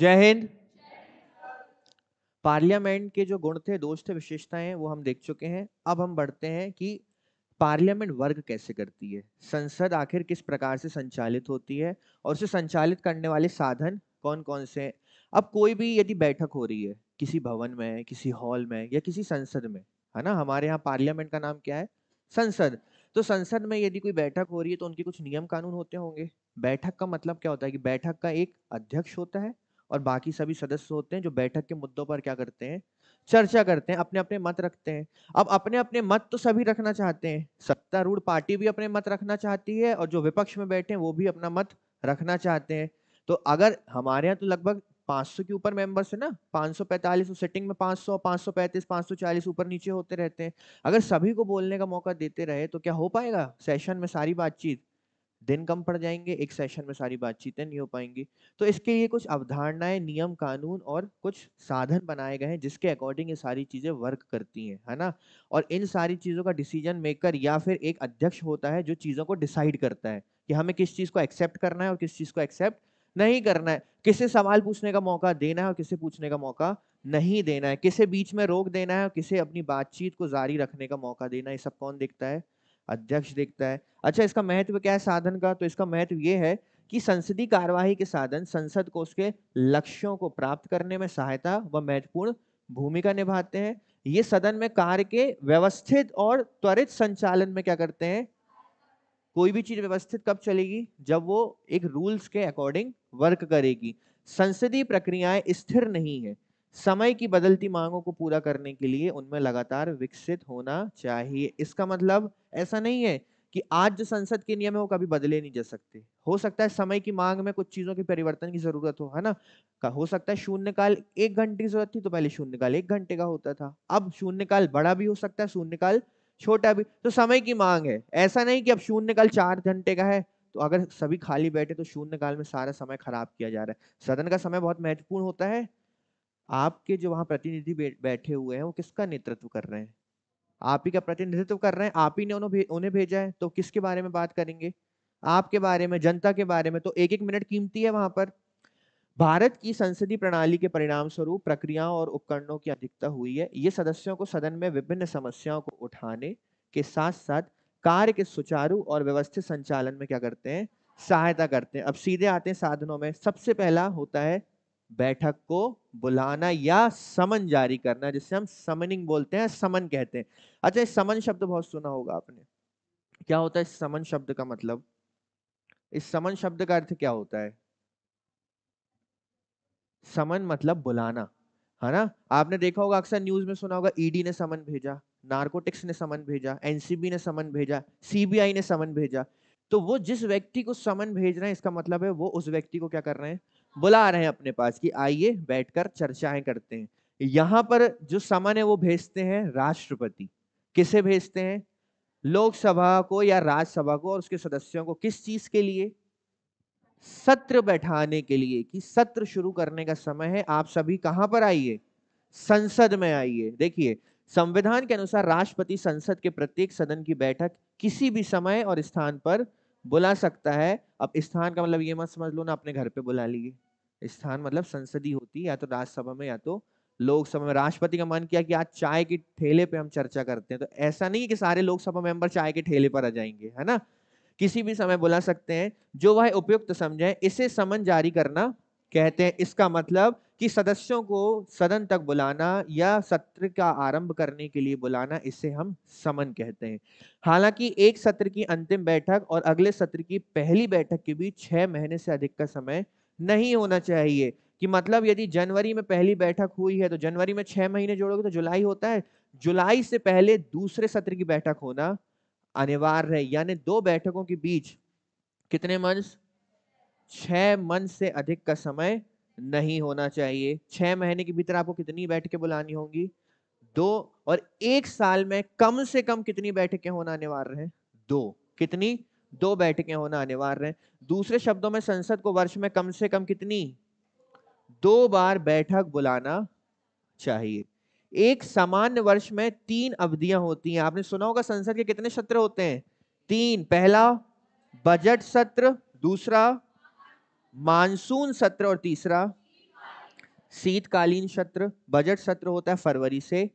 जय हिंद पार्लियामेंट के जो गुण थे दोष थे विशेषताएं वो हम देख चुके हैं अब हम बढ़ते हैं कि पार्लियामेंट वर्ग कैसे करती है संसद आखिर किस प्रकार से संचालित होती है और उसे संचालित करने वाले साधन कौन कौन से हैं अब कोई भी यदि बैठक हो रही है किसी भवन में किसी हॉल में या किसी संसद में है ना हमारे यहाँ पार्लियामेंट का नाम क्या है संसद तो संसद में यदि कोई बैठक हो रही है तो उनके कुछ नियम कानून होते होंगे बैठक का मतलब क्या होता है कि बैठक का एक अध्यक्ष होता है और बाकी सभी सदस्य होते हैं जो बैठक के मुद्दों पर क्या करते हैं चर्चा करते हैं अपने अपने मत रखते हैं अब अपने अपने मत तो सभी रखना चाहते हैं सत्तारूढ़ पार्टी भी अपने मत रखना चाहती है और जो विपक्ष में बैठे हैं वो भी अपना मत रखना चाहते हैं तो अगर हमारे यहाँ तो लगभग 500 के ऊपर मेंबर्स है ना 545 सेटिंग में 500 535 540 ऊपर नीचे होते रहते हैं अगर सभी को बोलने का मौका देते रहे तो क्या हो पाएगा सेशन में सारी बातचीत दिन कम पड़ जाएंगे एक सेशन में सारी बातचीतें नहीं हो पाएंगी तो इसके लिए कुछ अवधारणाएं नियम कानून और कुछ साधन बनाए गए हैं जिसके अकॉर्डिंग ये सारी चीज़ें वर्क करती हैं है ना और इन सारी चीज़ों का डिसीजन मेकर या फिर एक अध्यक्ष होता है जो चीज़ों को डिसाइड करता है कि हमें किस चीज़ को एक्सेप्ट करना है और किस चीज़ को एक्सेप्ट नहीं करना है किसे सवाल पूछने का मौका देना है और किसे पूछने का मौका नहीं देना है किसे बीच में रोक देना है और किसे अपनी बातचीत को जारी रखने का मौका देना है सब कौन देखता है अध्यक्ष देखता है अच्छा इसका महत्व क्या है साधन का तो इसका महत्व ये है कि संसदीय कार्यवाही के साधन संसद को उसके लक्ष्यों को प्राप्त करने में सहायता व महत्वपूर्ण भूमिका निभाते हैं ये सदन में कार्य के व्यवस्थित और त्वरित संचालन में क्या करते हैं कोई भी चीज व्यवस्थित कब चलेगी जब वो एक रूल्स के अकॉर्डिंग वर्क करेगी संसदीय प्रक्रियाएं स्थिर नहीं है समय की बदलती मांगों को पूरा करने के लिए उनमें लगातार विकसित होना चाहिए इसका मतलब ऐसा नहीं है कि आज जो संसद के नियम है वो कभी बदले नहीं जा सकते हो सकता है समय की मांग में कुछ चीजों के परिवर्तन की जरूरत हो है ना हो सकता है शून्यकाल एक घंटे की जरूरत थी तो पहले शून्यकाल एक घंटे का होता था अब शून्यकाल बड़ा भी हो सकता है शून्यकाल छोटा भी तो समय की मांग है ऐसा नहीं कि अब शून्यकाल चार घंटे का है तो अगर सभी खाली बैठे तो शून्यकाल में सारा समय खराब किया जा रहा है सदन का समय बहुत महत्वपूर्ण होता है आपके जो वहाँ प्रतिनिधि बैठे हुए हैं वो किसका नेतृत्व कर रहे हैं आप ही का प्रतिनिधित्व कर रहे हैं आप ही ने उन्हें उन्हें भेजा है तो किसके बारे में बात करेंगे आपके बारे में जनता के बारे में तो एक एक मिनट कीमती है वहां पर भारत की संसदीय प्रणाली के परिणाम स्वरूप प्रक्रियाओं और उपकरणों की अधिकता हुई है ये सदस्यों को सदन में विभिन्न समस्याओं को उठाने के साथ साथ कार्य के सुचारू और व्यवस्थित संचालन में क्या करते हैं सहायता करते हैं अब सीधे आते हैं साधनों में सबसे पहला होता है बैठक को बुलाना या समन जारी करना जिसे हम समनिंग बोलते हैं समन कहते हैं अच्छा इस समन शब्द बहुत सुना होगा आपने क्या होता है समन शब्द का मतलब इस समन शब्द का अर्थ क्या होता है समन मतलब बुलाना है ना आपने देखा होगा अक्सर न्यूज में सुना होगा ईडी e ने समन भेजा नार्कोटिक्स ने समन भेजा एनसीबी ने समन भेजा सीबीआई ने समन भेजा तो वो जिस व्यक्ति को समन भेज रहे हैं इसका मतलब है वो उस व्यक्ति को क्या कर रहे हैं बुला रहे हैं अपने पास कि आइए बैठकर चर्चाएं करते हैं यहाँ पर जो समन है वो भेजते हैं राष्ट्रपति किसे भेजते हैं लोकसभा को या राज्यसभा को और उसके सदस्यों को किस चीज के लिए सत्र बैठाने के लिए कि सत्र शुरू करने का समय है आप सभी कहाँ पर आइए संसद में आइए देखिए संविधान के अनुसार राष्ट्रपति संसद के प्रत्येक सदन की बैठक किसी भी समय और स्थान पर बुला सकता है अब स्थान का मतलब ये मत समझ लो ना अपने घर पे बुला लिए स्थान मतलब संसदीय होती या तो राज्यसभा में या तो लोकसभा में राष्ट्रपति का मन किया कि आज चाय के ठेले पे हम चर्चा करते हैं तो ऐसा नहीं है कि सारे लोकसभा मेंबर चाय के ठेले पर आ जाएंगे है ना किसी भी समय बुला सकते हैं जो वह उपयुक्त समझे इसे समन जारी करना कहते हैं इसका मतलब कि सदस्यों को सदन तक बुलाना या सत्र का आरंभ करने के लिए बुलाना इसे हम समन कहते हैं हालांकि एक सत्र की अंतिम बैठक और अगले सत्र की पहली बैठक के बीच छह महीने से अधिक का समय नहीं होना चाहिए कि मतलब यदि जनवरी में पहली बैठक हुई है तो जनवरी में छह महीने जोड़ोगे तो जुलाई होता है जुलाई से पहले दूसरे सत्र की बैठक होना अनिवार्य है यानी दो बैठकों के बीच कितने मंच छह मंच से अधिक का समय नहीं होना चाहिए छह महीने के भीतर आपको कितनी बैठकें बुलानी होंगी दो और एक साल में कम से कम कितनी बैठकें होना अनिवार्य है दो कितनी दो बैठकें होना अनिवार्य है दूसरे शब्दों में संसद को वर्ष में कम से कम कितनी दो बार बैठक बुलाना चाहिए एक सामान्य वर्ष में तीन अवधियां होती हैं आपने सुना होगा संसद के कितने सत्र होते हैं तीन पहला बजट सत्र दूसरा मानसून सत्र और तीसरा शीतकालीन सत्र बजट सत्र होता है फरवरी से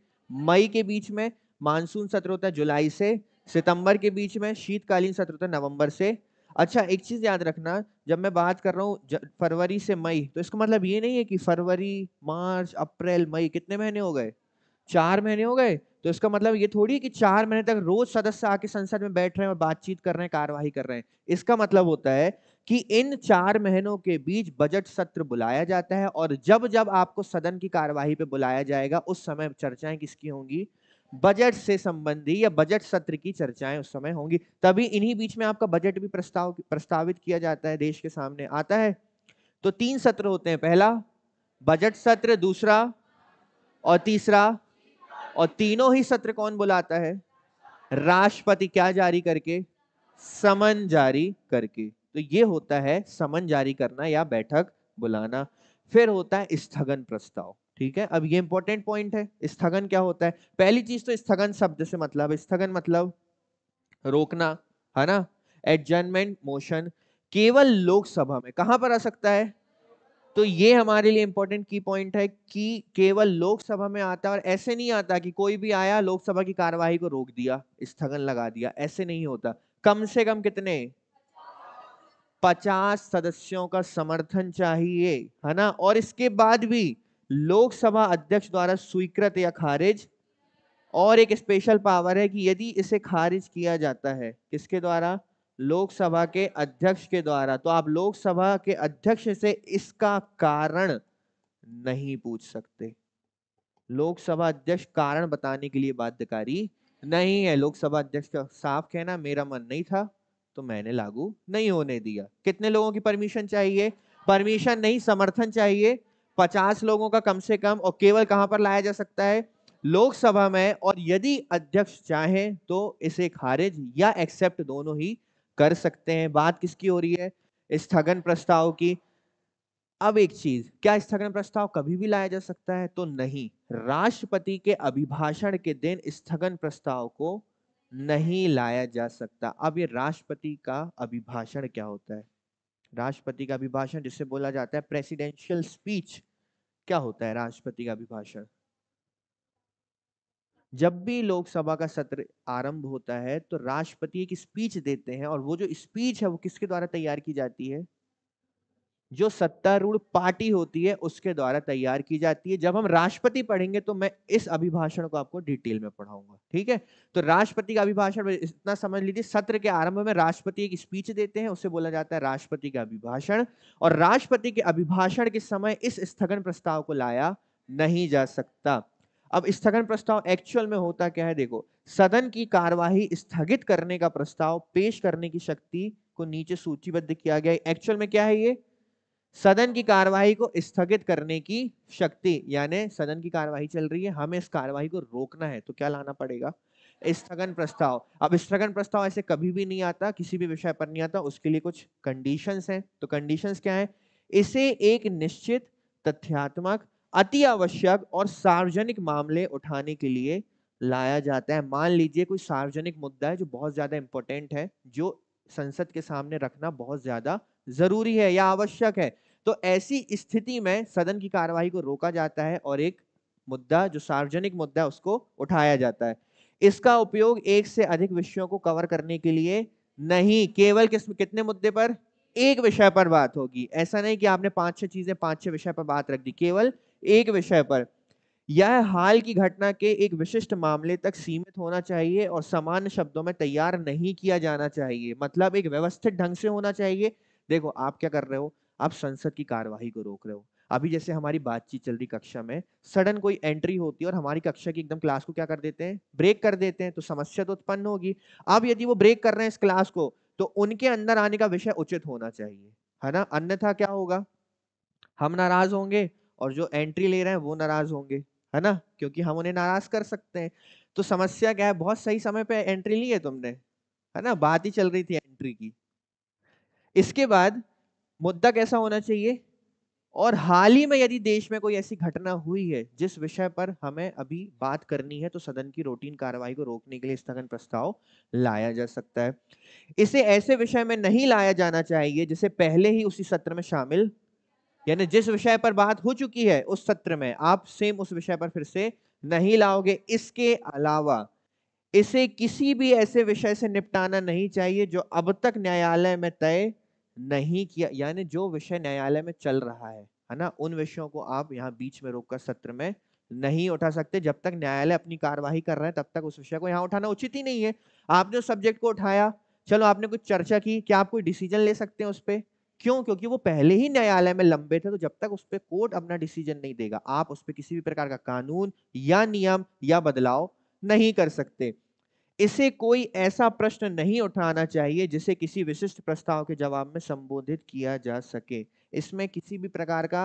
मई के बीच में मानसून सत्र होता है जुलाई से सितंबर के बीच में शीतकालीन सत्र होता है नवंबर से अच्छा एक चीज़ याद रखना जब मैं बात कर रहा हूँ फरवरी से मई तो इसका मतलब ये नहीं है कि फरवरी मार्च अप्रैल मई कितने महीने हो गए चार महीने हो गए तो इसका मतलब ये थोड़ी कि चार महीने तक रोज सदस्य आके संसद में बैठ रहे हैं और बातचीत कर रहे हैं कार्यवाही कर रहे हैं इसका मतलब होता है कि इन चार महीनों के बीच बजट सत्र बुलाया जाता है और जब जब आपको सदन की कार्यवाही पे बुलाया जाएगा उस समय चर्चाएं किसकी होंगी बजट से संबंधी या बजट सत्र की चर्चाएं उस समय होंगी तभी इन्हीं बीच में आपका बजट भी प्रस्ताव प्रस्तावित किया जाता है देश के सामने आता है तो तीन सत्र होते हैं पहला बजट सत्र दूसरा और तीसरा और तीनों ही सत्र कौन बुलाता है राष्ट्रपति क्या जारी करके समन जारी करके तो ये होता है समन जारी करना या बैठक बुलाना फिर होता है स्थगन प्रस्ताव ठीक है अब ये इंपॉर्टेंट पॉइंट है स्थगन क्या होता है पहली चीज तो स्थगन शब्द से मतलब स्थगन मतलब रोकना है ना एडजमेंट मोशन केवल लोकसभा में कहां पर आ सकता है तो ये हमारे लिए इंपॉर्टेंट की पॉइंट है कि केवल लोकसभा में आता और ऐसे नहीं आता कि कोई भी आया लोकसभा की कार्यवाही को रोक दिया स्थगन लगा दिया ऐसे नहीं होता कम से कम कितने पचास सदस्यों का समर्थन चाहिए है ना और इसके बाद भी लोकसभा अध्यक्ष द्वारा स्वीकृत या खारिज और एक स्पेशल पावर है कि यदि इसे खारिज किया जाता है किसके द्वारा लोकसभा के अध्यक्ष के द्वारा तो आप लोकसभा के अध्यक्ष से इसका कारण नहीं पूछ सकते लोकसभा अध्यक्ष कारण बताने के लिए बाध्यकारी नहीं है लोकसभा अध्यक्ष का साफ कहना मेरा मन नहीं था तो मैंने लागू नहीं होने दिया कितने लोगों की परमिशन चाहिए परमिशन नहीं समर्थन चाहिए पचास लोगों का कम से कम और केवल कहां पर लाया जा सकता है लोकसभा में और यदि अध्यक्ष चाहें तो इसे खारिज या एक्सेप्ट दोनों ही कर सकते हैं बात किसकी हो रही है स्थगन प्रस्ताव की अब एक चीज क्या स्थगन प्रस्ताव कभी भी लाया जा सकता है तो नहीं राष्ट्रपति के अभिभाषण के दिन स्थगन प्रस्ताव को नहीं लाया जा सकता अब ये राष्ट्रपति का अभिभाषण क्या होता है राष्ट्रपति का अभिभाषण जिसे बोला जाता है प्रेसिडेंशियल स्पीच क्या होता है राष्ट्रपति का अभिभाषण जब भी लोकसभा का सत्र आरंभ होता है तो राष्ट्रपति एक स्पीच देते हैं और वो जो स्पीच है वो किसके द्वारा तैयार की जाती है जो सत्तारूढ़ पार्टी होती है उसके द्वारा तैयार की जाती है जब हम राष्ट्रपति पढ़ेंगे तो मैं इस अभिभाषण को आपको डिटेल में पढ़ाऊंगा ठीक है तो राष्ट्रपति का अभिभाषण इतना समझ लीजिए सत्र के आरंभ में राष्ट्रपति एक स्पीच देते हैं उसे बोला जाता है राष्ट्रपति का अभिभाषण और राष्ट्रपति के अभिभाषण के समय इस स्थगन प्रस्ताव को लाया नहीं जा सकता अब स्थगन प्रस्ताव एक्चुअल में होता क्या है देखो सदन की कार्यवाही स्थगित करने का प्रस्ताव पेश करने की शक्ति को नीचे सूचीबद्ध किया गया एक्चुअल में क्या है ये सदन की कार्यवाही को स्थगित करने की शक्ति यानी सदन की कार्यवाही चल रही है हमें इस कार्यवाही को रोकना है तो क्या लाना पड़ेगा स्थगन प्रस्ताव अब स्थगन प्रस्ताव ऐसे कभी भी नहीं आता किसी भी विषय पर नहीं आता उसके लिए कुछ कंडीशंस हैं तो कंडीशंस क्या है इसे एक निश्चित तथ्यात्मक अति आवश्यक और सार्वजनिक मामले उठाने के लिए लाया जाता है मान लीजिए कोई सार्वजनिक मुद्दा है जो बहुत ज्यादा इंपॉर्टेंट है जो संसद के सामने रखना बहुत ज्यादा जरूरी है या आवश्यक है तो ऐसी स्थिति में सदन की कार्यवाही को रोका जाता है और एक मुद्दा जो सार्वजनिक मुद्दा है उसको उठाया जाता है इसका उपयोग एक से अधिक विषयों को कवर करने के लिए नहीं केवल किस कितने मुद्दे पर एक विषय पर बात होगी ऐसा नहीं कि आपने पांच छह चीजें पांच छह विषय पर बात रख दी केवल एक विषय पर यह हाल की घटना के एक विशिष्ट मामले तक सीमित होना चाहिए और सामान्य शब्दों में तैयार नहीं किया जाना चाहिए मतलब एक व्यवस्थित ढंग से होना चाहिए देखो आप क्या कर रहे हो आप संसद की कार्यवाही को रोक रहे हो अभी जैसे हमारी बातचीत चल रही कक्षा में सडन कोई एंट्री होती है और हमारी कक्षा की एकदम क्लास को क्या कर देते हैं ब्रेक कर देते हैं तो समस्या तो उत्पन्न होगी अब यदि वो ब्रेक कर रहे हैं इस क्लास को तो उनके अंदर आने का विषय उचित होना चाहिए है ना अन्यथा क्या होगा हम नाराज होंगे और जो एंट्री ले रहे हैं वो नाराज होंगे है ना क्योंकि हम उन्हें नाराज कर सकते हैं तो समस्या क्या है बहुत सही समय पर एंट्री ली है तुमने है ना बात ही चल रही थी एंट्री की इसके बाद मुद्दा कैसा होना चाहिए और हाल ही में यदि देश में कोई ऐसी घटना हुई है जिस विषय पर हमें अभी बात करनी है तो सदन की रूटीन कार्रवाई को रोकने के लिए स्थगन प्रस्ताव लाया जा सकता है इसे ऐसे विषय में नहीं लाया जाना चाहिए जिसे पहले ही उसी सत्र में शामिल यानी जिस विषय पर बात हो चुकी है उस सत्र में आप सेम उस विषय पर फिर से नहीं लाओगे इसके अलावा इसे किसी भी ऐसे विषय से निपटाना नहीं चाहिए जो अब तक न्यायालय में तय नहीं किया यानी जो विषय न्यायालय में चल रहा है है ना उन विषयों को आप यहाँ बीच में रोककर सत्र में नहीं उठा सकते जब तक न्यायालय अपनी कार्यवाही कर रहे हैं तब तक उस विषय को यहाँ उठाना उचित ही नहीं है आपने उस सब्जेक्ट को उठाया चलो आपने कुछ चर्चा की क्या आप कोई डिसीजन ले सकते हैं उस पर क्यों क्योंकि वो पहले ही न्यायालय में लंबे थे तो जब तक उस पर कोर्ट अपना डिसीजन नहीं देगा आप उस पर किसी भी प्रकार का कानून या नियम या बदलाव नहीं कर सकते इसे कोई ऐसा प्रश्न नहीं उठाना चाहिए जिसे किसी विशिष्ट प्रस्ताव के जवाब में संबोधित किया जा सके इसमें किसी भी प्रकार का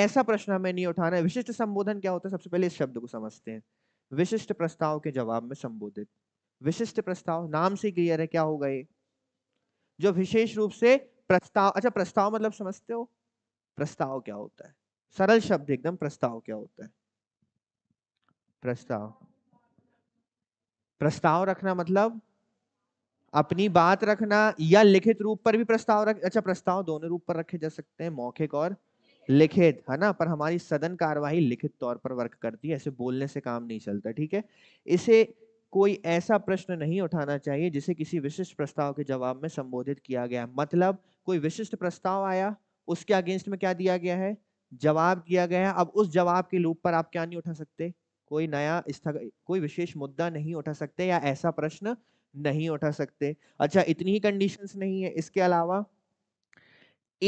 ऐसा प्रश्न हमें नहीं उठाना है विशिष्ट संबोधन क्या होता है सबसे पहले इस शब्द को समझते हैं विशिष्ट प्रस्ताव के जवाब में संबोधित विशिष्ट प्रस्ताव नाम से क्लियर है क्या होगा ये जो विशेष रूप से प्रस्ताव अच्छा प्रस्ताव मतलब समझते हो प्रस्ताव क्या होता है सरल शब्द एकदम प्रस्ताव क्या होता है प्रस्ताव प्रस्ताव रखना मतलब अपनी बात रखना या लिखित रूप पर भी प्रस्ताव रख अच्छा प्रस्ताव दोनों रूप पर रखे जा सकते हैं मौखिक और लिखित है ना पर हमारी सदन कार्यवाही लिखित तौर पर वर्क करती है ऐसे बोलने से काम नहीं चलता ठीक है इसे कोई ऐसा प्रश्न नहीं उठाना चाहिए जिसे किसी विशिष्ट प्रस्ताव के जवाब में संबोधित किया गया मतलब कोई विशिष्ट प्रस्ताव आया उसके अगेंस्ट में क्या दिया गया है जवाब दिया गया है अब उस जवाब के लूप पर आप क्या नहीं उठा सकते कोई नया स्थग कोई विशेष मुद्दा नहीं उठा सकते या ऐसा प्रश्न नहीं उठा सकते अच्छा इतनी ही कंडीशंस नहीं है इसके अलावा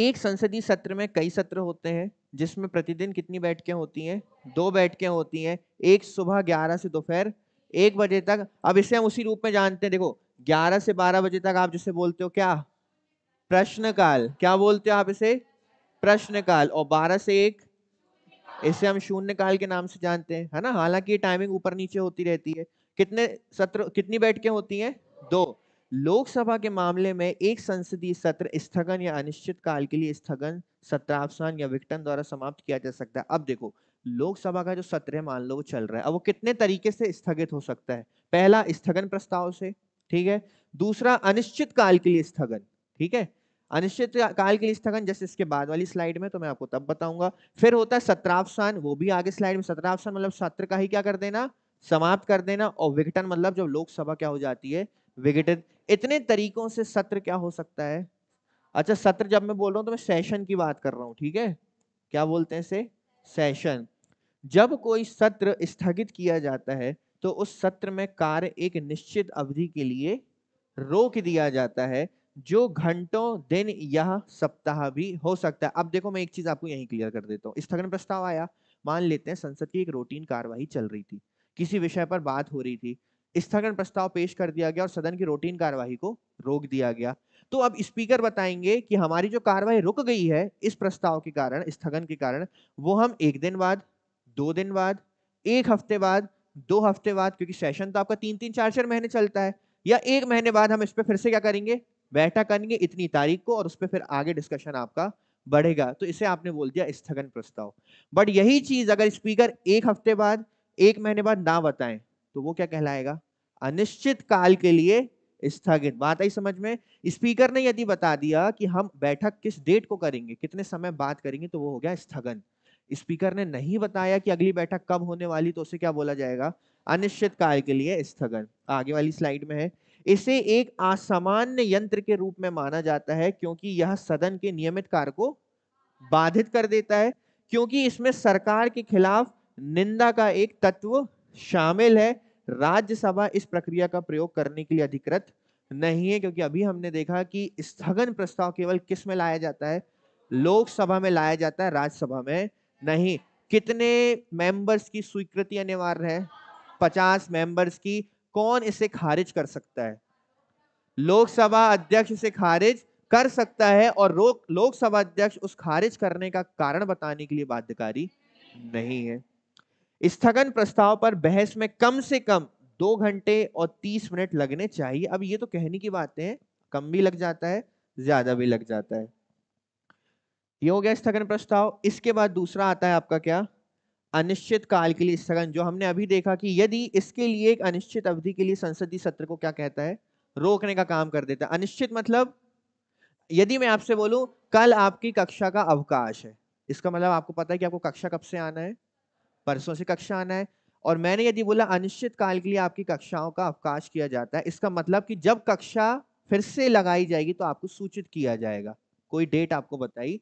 एक संसदीय सत्र में कई सत्र होते हैं जिसमें प्रतिदिन कितनी बैठकें होती हैं दो बैठकें होती हैं एक सुबह ग्यारह से दोपहर एक बजे तक अब इसे हम उसी रूप में जानते हैं देखो ग्यारह से बारह बजे तक आप जिसे बोलते हो क्या प्रश्नकाल क्या बोलते हो आप इसे प्रश्नकाल और बारह से एक इसे हम शून्य काल के नाम से जानते हैं है ना हालांकि ये टाइमिंग ऊपर नीचे होती रहती है कितने सत्र कितनी बैठकें होती हैं दो लोकसभा के मामले में एक संसदीय सत्र स्थगन या अनिश्चित काल के लिए स्थगन सत्रावसान या विघटन द्वारा समाप्त किया जा सकता है अब देखो लोकसभा का जो सत्र है मान लो वो चल रहा है अब वो कितने तरीके से स्थगित हो सकता है पहला स्थगन प्रस्ताव से ठीक है दूसरा अनिश्चित काल के लिए स्थगन ठीक है अनिश्चित काल के लिए स्थगन जैसे इसके बाद वाली स्लाइड में तो मैं आपको तब बताऊंगा फिर होता है सत्रावसान वो भी आगे स्लाइड में सत्रावसान मतलब सत्र का ही क्या कर देना समाप्त कर देना और विघटन मतलब जब लोकसभा क्या हो जाती है विघटन इतने तरीकों से सत्र क्या हो सकता है अच्छा सत्र जब मैं बोल रहा हूँ तो मैं सेशन की बात कर रहा हूँ ठीक है क्या बोलते हैं इसे सेशन जब कोई सत्र स्थगित किया जाता है तो उस सत्र में कार्य एक निश्चित अवधि के लिए रोक दिया जाता है जो घंटों दिन या सप्ताह भी हो सकता है अब देखो मैं एक चीज आपको यही क्लियर कर देता हूँ स्थगन प्रस्ताव आया मान लेते हैं संसद की एक रूटीन कार्यवाही चल रही थी किसी विषय पर बात हो रही थी स्थगन प्रस्ताव पेश कर दिया गया और सदन की रूटीन कार्यवाही को रोक दिया गया तो अब स्पीकर बताएंगे कि हमारी जो कार्यवाही रुक गई है इस प्रस्ताव के कारण स्थगन के कारण वो हम एक दिन बाद दो दिन बाद एक हफ्ते बाद दो हफ्ते बाद क्योंकि सेशन तो आपका तीन तीन चार चार महीने चलता है या एक महीने बाद हम इस पर फिर से क्या करेंगे बैठा करेंगे इतनी तारीख को और उस पर फिर आगे डिस्कशन आपका बढ़ेगा तो इसे आपने बोल दिया स्थगन प्रस्ताव बट यही चीज अगर स्पीकर एक हफ्ते बाद एक महीने बाद ना बताएं तो वो क्या कहलाएगा अनिश्चित काल के लिए स्थगित बात आई समझ में स्पीकर ने यदि बता दिया कि हम बैठक किस डेट को करेंगे कितने समय बात करेंगे तो वो हो गया स्थगन स्पीकर ने नहीं बताया कि अगली बैठक कब होने वाली तो उसे क्या बोला जाएगा अनिश्चित काल के लिए स्थगन आगे वाली स्लाइड में है इसे एक असामान्य यंत्र के रूप में माना जाता है क्योंकि यह सदन के नियमित कार्य को बाधित कर देता है क्योंकि इसमें सरकार के खिलाफ निंदा का एक तत्व शामिल है राज्यसभा इस प्रक्रिया का प्रयोग करने के लिए अधिकृत नहीं है क्योंकि अभी हमने देखा कि स्थगन प्रस्ताव केवल किस में लाया जाता है लोकसभा में लाया जाता है राज्यसभा में नहीं कितने मेंबर्स की स्वीकृति अनिवार्य है पचास मेंबर्स की कौन इसे खारिज कर सकता है लोकसभा अध्यक्ष इसे खारिज कर सकता है और लोकसभा अध्यक्ष उस खारिज करने का कारण बताने के लिए बाध्यकारी नहीं है स्थगन प्रस्ताव पर बहस में कम से कम दो घंटे और तीस मिनट लगने चाहिए अब ये तो कहने की बातें हैं कम भी लग जाता है ज्यादा भी लग जाता है ये हो गया स्थगन प्रस्ताव इसके बाद दूसरा आता है आपका क्या अनिश्चित काल के लिए स्थगन जो हमने अभी देखा कि यदि इसके लिए एक अनिश्चित अवधि के लिए संसदीय सत्र को क्या कहता है रोकने का काम कर देता है अनिश्चित मतलब यदि मैं आपसे बोलूं कल आपकी कक्षा का अवकाश है इसका मतलब आपको पता है कि आपको कक्षा कब से आना है परसों से कक्षा आना है और मैंने यदि बोला अनिश्चित काल के लिए आपकी कक्षाओं का अवकाश किया जाता है इसका मतलब कि जब कक्षा फिर से लगाई जाएगी तो आपको सूचित किया जाएगा कोई डेट आपको बताई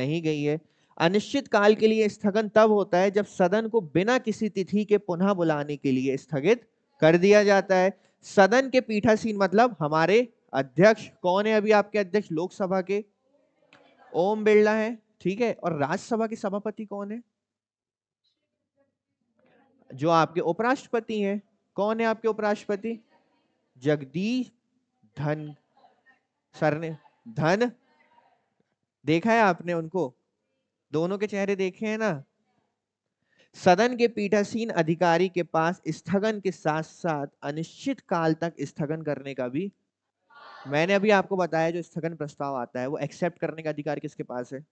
नहीं गई है अनिश्चित काल के लिए स्थगन तब होता है जब सदन को बिना किसी तिथि के पुनः बुलाने के लिए स्थगित कर दिया जाता है सदन के पीठासीन मतलब हमारे अध्यक्ष कौन है अभी आपके अध्यक्ष लोकसभा के ओम बिरला है ठीक है और राज्यसभा के सभापति कौन है जो आपके उपराष्ट्रपति हैं कौन है आपके उपराष्ट्रपति जगदीश धन सर ने धन देखा है आपने उनको दोनों के चेहरे देखे हैं ना सदन के पीठासीन अधिकारी के पास स्थगन के साथ साथ अनिश्चित काल तक स्थगन करने का भी मैंने अभी आपको बताया जो स्थगन प्रस्ताव आता है वो एक्सेप्ट करने का अधिकार किसके पास है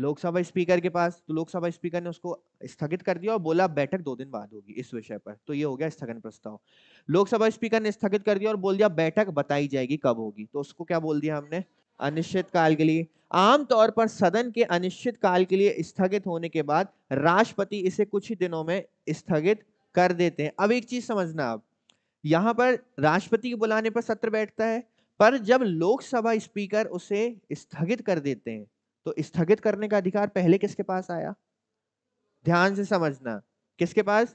लोकसभा स्पीकर के पास तो लोकसभा स्पीकर ने उसको स्थगित कर दिया और बोला बैठक दो दिन बाद होगी इस विषय पर तो ये हो गया स्थगन प्रस्ताव लोकसभा स्पीकर ने स्थगित कर दिया और बोल दिया बैठक बताई जाएगी कब होगी तो उसको क्या बोल दिया हमने अनिश्चित काल के लिए आमतौर पर सदन के अनिश्चित काल के लिए स्थगित होने के बाद राष्ट्रपति इसे कुछ ही दिनों में स्थगित कर देते हैं अब एक चीज समझना आप यहाँ पर राष्ट्रपति के बुलाने पर सत्र बैठता है पर जब लोकसभा स्पीकर उसे स्थगित कर देते हैं तो स्थगित करने का अधिकार पहले किसके पास आया ध्यान से समझना किसके पास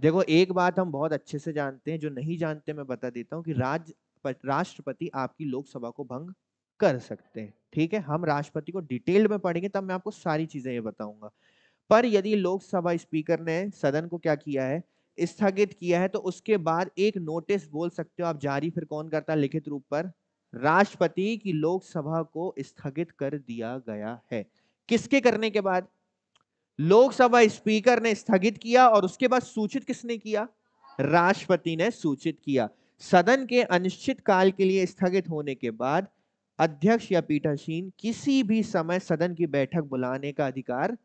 देखो एक बात हम बहुत अच्छे से जानते हैं जो नहीं जानते मैं बता देता हूं कि राज्य राष्ट्रपति आपकी लोकसभा को भंग कर सकते हैं ठीक है हम राष्ट्रपति को डिटेल्ड में पढ़ेंगे तब मैं आपको सारी चीजें ये बताऊंगा पर यदि लोकसभा स्पीकर ने सदन को क्या किया है स्थगित किया है तो उसके बाद एक नोटिस बोल सकते हो आप जारी फिर कौन करता लिखित रूप पर राष्ट्रपति की लोकसभा को स्थगित कर दिया गया है किसके करने के बाद लोकसभा स्पीकर ने स्थगित किया और उसके बाद सूचित किसने किया राष्ट्रपति ने सूचित किया सदन के अनिश्चित काल के लिए स्थगित होने के बाद अध्यक्ष या पीठासीन किसी भी समय सदन की बैठक बुलाने का अधिकार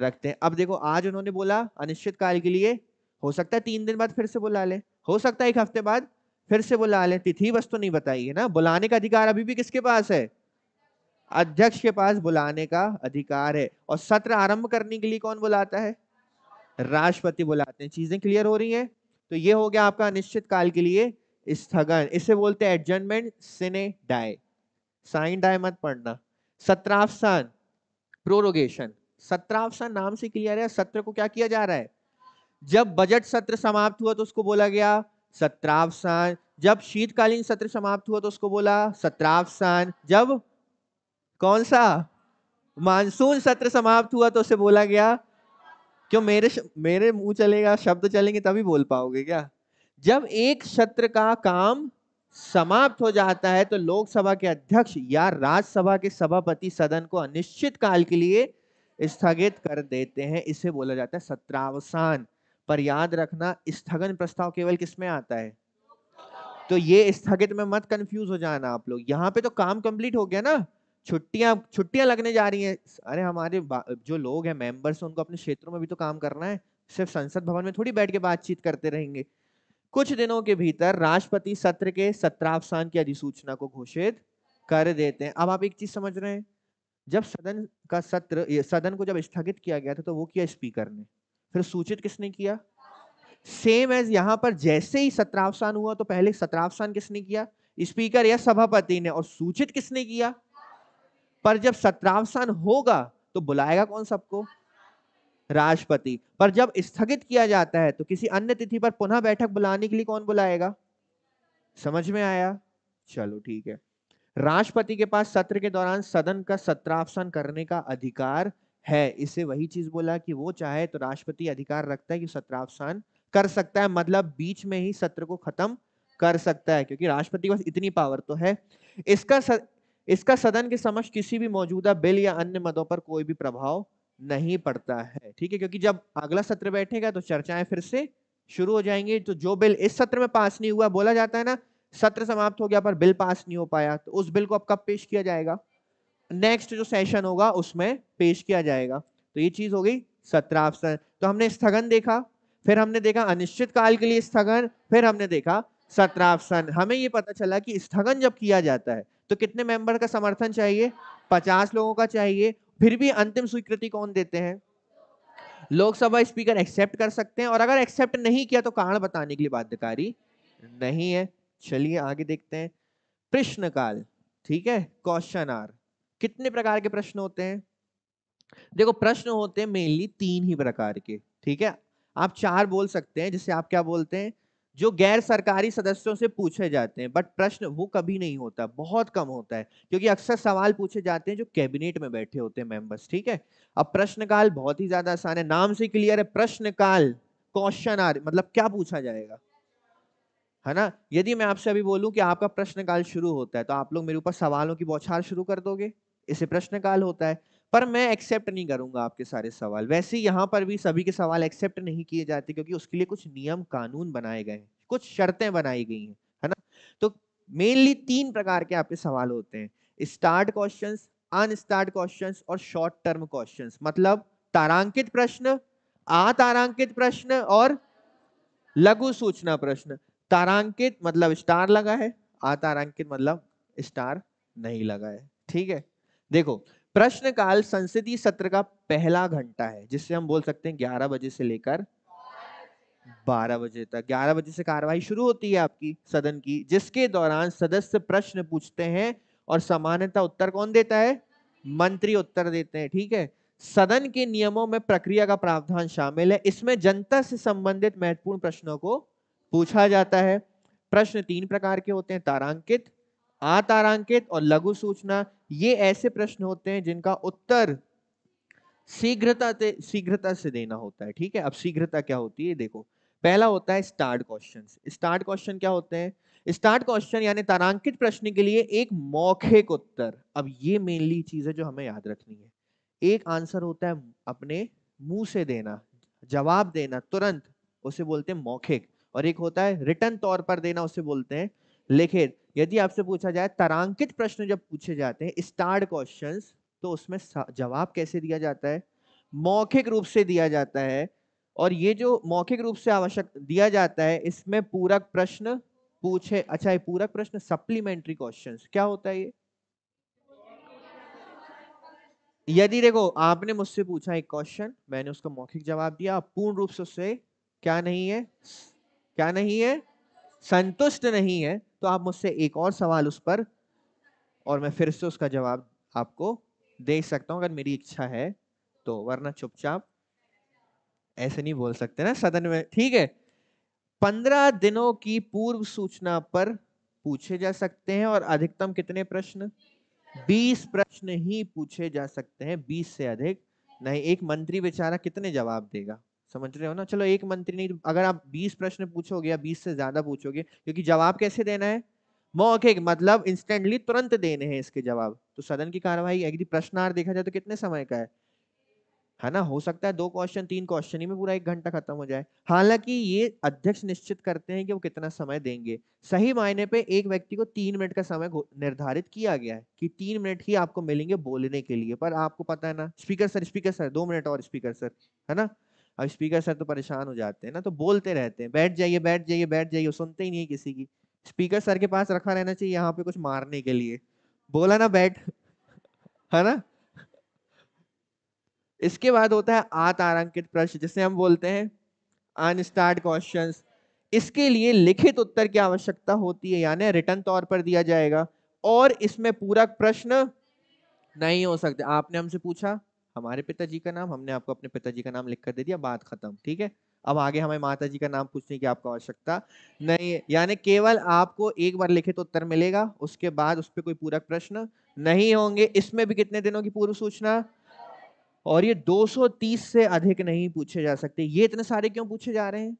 रखते हैं अब देखो आज उन्होंने बोला अनिश्चित काल के लिए हो सकता है तीन दिन बाद फिर से बुला ले हो सकता है एक हफ्ते बाद फिर से बुला ले तिथि वस्तु तो नहीं बताई है ना बुलाने का अधिकार अभी भी किसके पास है अध्यक्ष के पास बुलाने का अधिकार है और सत्र आरंभ करने के लिए कौन बुलाता है राष्ट्रपति बुलाते हैं चीजें क्लियर हो रही हैं तो ये हो गया आपका अनिश्चित काल के लिए स्थगन इसे बोलते हैं adjournment sine die sine die मत पढ़ना सत्रावसान प्रोरोगेशन सत्रावसान नाम से क्लियर है सत्र को क्या किया जा रहा है जब बजट सत्र समाप्त हुआ तो उसको बोला गया सत्रावसान जब शीतकालीन सत्र समाप्त हुआ तो उसको बोला सत्रावसान जब कौन सा मानसून सत्र समाप्त हुआ तो उसे बोला गया क्यों मेरे मेरे मुंह चलेगा शब्द चलेंगे तभी बोल पाओगे क्या जब एक सत्र का काम समाप्त हो जाता है तो लोकसभा के अध्यक्ष या राज्यसभा के सभापति सदन को अनिश्चित काल के लिए स्थगित कर देते हैं इसे बोला जाता है सत्रावसान पर याद रखना स्थगन प्रस्ताव केवल किसमें आता है तो ये स्थगित में मत कंफ्यूज हो जाना आप लोग यहाँ पे तो काम कंप्लीट हो गया ना छुट्टियां छुट्टियां लगने जा रही हैं अरे हमारे जो लोग हैं मेंबर्स उनको अपने क्षेत्रों में भी तो काम करना है सिर्फ संसद भवन में थोड़ी बैठ के बातचीत करते रहेंगे कुछ दिनों के भीतर राष्ट्रपति सत्र के सत्रावसान की अधिसूचना को घोषित कर देते हैं अब आप एक चीज समझ रहे हैं जब सदन का सत्र सदन को जब स्थगित किया गया था तो वो किया स्पीकर ने फिर सूचित किसने किया सेम एज यहाँ पर जैसे ही सत्रावसान हुआ तो पहले सत्रावसान किसने किया स्पीकर या सभापति ने और सूचित किसने किया पर जब सत्रावसान होगा तो बुलाएगा कौन सबको राष्ट्रपति पर जब स्थगित किया जाता है तो किसी अन्य तिथि पर पुनः बैठक बुलाने के लिए कौन बुलाएगा समझ में आया चलो ठीक है राष्ट्रपति के पास सत्र के दौरान सदन का सत्रावसान करने का अधिकार है इसे वही चीज बोला कि वो चाहे तो राष्ट्रपति अधिकार रखता है कि सत्रावसान कर सकता है मतलब बीच में ही सत्र को खत्म कर सकता है क्योंकि राष्ट्रपति के पास इतनी पावर तो है इसका स, इसका सदन के समक्ष किसी भी मौजूदा बिल या अन्य मदों पर कोई भी प्रभाव नहीं पड़ता है ठीक है क्योंकि जब अगला सत्र बैठेगा तो चर्चाएं फिर से शुरू हो जाएंगी तो जो बिल इस सत्र में पास नहीं हुआ बोला जाता है ना सत्र समाप्त हो गया पर बिल पास नहीं हो पाया तो उस बिल को अब कब पेश किया जाएगा नेक्स्ट जो सेशन होगा उसमें पेश किया जाएगा तो ये चीज हो गई सत्रावसन तो हमने स्थगन देखा फिर हमने देखा अनिश्चित काल के लिए स्थगन फिर हमने देखा सत्रावसन हमें ये पता चला कि स्थगन जब किया जाता है तो कितने मेंबर का समर्थन चाहिए पचास लोगों का चाहिए फिर भी अंतिम स्वीकृति कौन देते हैं लोकसभा स्पीकर एक्सेप्ट कर सकते हैं और अगर एक्सेप्ट नहीं किया तो कारण बताने के लिए बाध्यकारी नहीं है चलिए आगे देखते हैं प्रश्नकाल ठीक है क्वेश्चन आर कितने प्रकार के प्रश्न होते हैं देखो प्रश्न होते हैं मेनली तीन ही प्रकार के ठीक है आप चार बोल सकते हैं जिसे आप क्या बोलते हैं जो गैर सरकारी सदस्यों से पूछे जाते हैं बट प्रश्न वो कभी नहीं होता बहुत कम होता है क्योंकि अक्सर सवाल पूछे जाते हैं जो कैबिनेट में बैठे होते हैं मेंबर्स ठीक है अब प्रश्नकाल बहुत ही ज्यादा आसान है नाम से क्लियर है प्रश्नकाल क्वेश्चन आर मतलब क्या पूछा जाएगा है ना यदि मैं आपसे अभी बोलूं कि आपका प्रश्नकाल शुरू होता है तो आप लोग मेरे ऊपर सवालों की बौछार शुरू कर दोगे इसे प्रश्नकाल होता है पर मैं एक्सेप्ट नहीं करूंगा आपके सारे सवाल वैसे यहाँ पर भी सभी के सवाल एक्सेप्ट नहीं किए जाते क्योंकि उसके लिए कुछ नियम कानून बनाए गए हैं कुछ शर्तें बनाई गई हैं है ना तो मेनली तीन प्रकार के आपके सवाल होते हैं स्टार्ट क्वेश्चन अनस्टार्ट क्वेश्चन और शॉर्ट टर्म क्वेश्चन मतलब तारांकित प्रश्न आतारांकित प्रश्न और लघु सूचना प्रश्न तारांकित मतलब स्टार लगा है आतारांकित मतलब स्टार नहीं लगा है ठीक है देखो प्रश्नकाल संसदीय सत्र का पहला घंटा है जिससे हम बोल सकते हैं ग्यारह बजे से लेकर बारह बजे तक ग्यारह बजे से कार्रवाई शुरू होती है आपकी सदन की जिसके दौरान सदस्य प्रश्न पूछते हैं और सामान्यता उत्तर कौन देता है मंत्री उत्तर देते हैं ठीक है सदन के नियमों में प्रक्रिया का प्रावधान शामिल है इसमें जनता से संबंधित महत्वपूर्ण प्रश्नों को पूछा जाता है प्रश्न तीन प्रकार के होते हैं तारांकित आतारांकित और लघु सूचना ये ऐसे प्रश्न होते हैं जिनका उत्तर शीघ्रता से शीघ्रता से देना होता है ठीक है अब शीघ्रता क्या होती है देखो पहला होता है स्टार्ट क्वेश्चन स्टार्ट क्वेश्चन क्या होते हैं स्टार्ट क्वेश्चन यानी तारांकित प्रश्न के लिए एक मौखिक उत्तर अब ये मेनली चीज है जो हमें याद रखनी है एक आंसर होता है अपने मुंह से देना जवाब देना तुरंत उसे बोलते हैं मौखिक और एक होता है रिटर्न तौर पर देना उसे बोलते हैं लिखित यदि आपसे पूछा जाए तारांकित प्रश्न जब पूछे जाते हैं स्टार्ड क्वेश्चन तो उसमें जवाब कैसे दिया जाता है मौखिक रूप से दिया जाता है और ये जो मौखिक रूप से आवश्यक दिया जाता है इसमें पूरक प्रश्न पूछे अच्छा ये पूरक प्रश्न सप्लीमेंट्री क्वेश्चंस क्या होता है ये यदि देखो आपने मुझसे पूछा एक क्वेश्चन मैंने उसका मौखिक जवाब दिया पूर्ण रूप से उससे क्या नहीं है क्या नहीं है संतुष्ट नहीं है तो आप मुझसे एक और सवाल उस पर और मैं फिर से उसका जवाब आपको दे सकता हूँ अगर मेरी इच्छा है तो वरना चुपचाप ऐसे नहीं बोल सकते ना सदन में ठीक है पंद्रह दिनों की पूर्व सूचना पर पूछे जा सकते हैं और अधिकतम कितने प्रश्न बीस प्रश्न ही पूछे जा सकते हैं बीस से अधिक नहीं एक मंत्री बेचारा कितने जवाब देगा समझ रहे हो ना चलो एक मंत्री नहीं अगर आप 20 प्रश्न पूछोगे या 20 से ज्यादा पूछोगे क्योंकि जवाब कैसे देना है मौके मतलब इंस्टेंटली तुरंत देने हैं इसके जवाब तो सदन की कार्यवाही यदि प्रश्नार्थ देखा जाए तो कितने समय का है है ना हो सकता है दो क्वेश्चन तीन क्वेश्चन ही में पूरा एक घंटा खत्म हो जाए हालांकि ये अध्यक्ष निश्चित करते हैं कि वो कितना समय देंगे सही मायने पे एक व्यक्ति को तीन मिनट का समय निर्धारित किया गया है कि तीन मिनट ही आपको मिलेंगे बोलने के लिए पर आपको पता है ना स्पीकर सर स्पीकर सर दो मिनट और स्पीकर सर है ना अब स्पीकर सर तो परेशान हो जाते हैं ना तो बोलते रहते हैं बैठ जाइए बैठ जाइए बैठ जाइए सुनते ही नहीं किसी की स्पीकर सर के पास रखा रहना चाहिए यहाँ पे कुछ मारने के लिए बोला ना बैठ है ना इसके बाद होता है आतारंकित प्रश्न जिसे हम बोलते हैं अनस्टार्ट क्वेश्चन इसके लिए लिखित उत्तर की आवश्यकता होती है यानी रिटर्न तौर पर दिया जाएगा और इसमें पूरा प्रश्न नहीं हो सकते आपने हमसे पूछा हमारे पिताजी का नाम हमने आपको अपने पिताजी का नाम लिख कर दे दिया बात खत्म ठीक है अब आगे हमें माता जी का नाम पूछने की आपको आवश्यकता नहीं है यानी केवल आपको एक बार लिखित तो उत्तर मिलेगा उसके बाद उस पर कोई पूरक प्रश्न नहीं होंगे इसमें भी कितने दिनों की पूर्व सूचना और ये 230 से अधिक नहीं पूछे जा सकते ये इतने सारे क्यों पूछे जा रहे हैं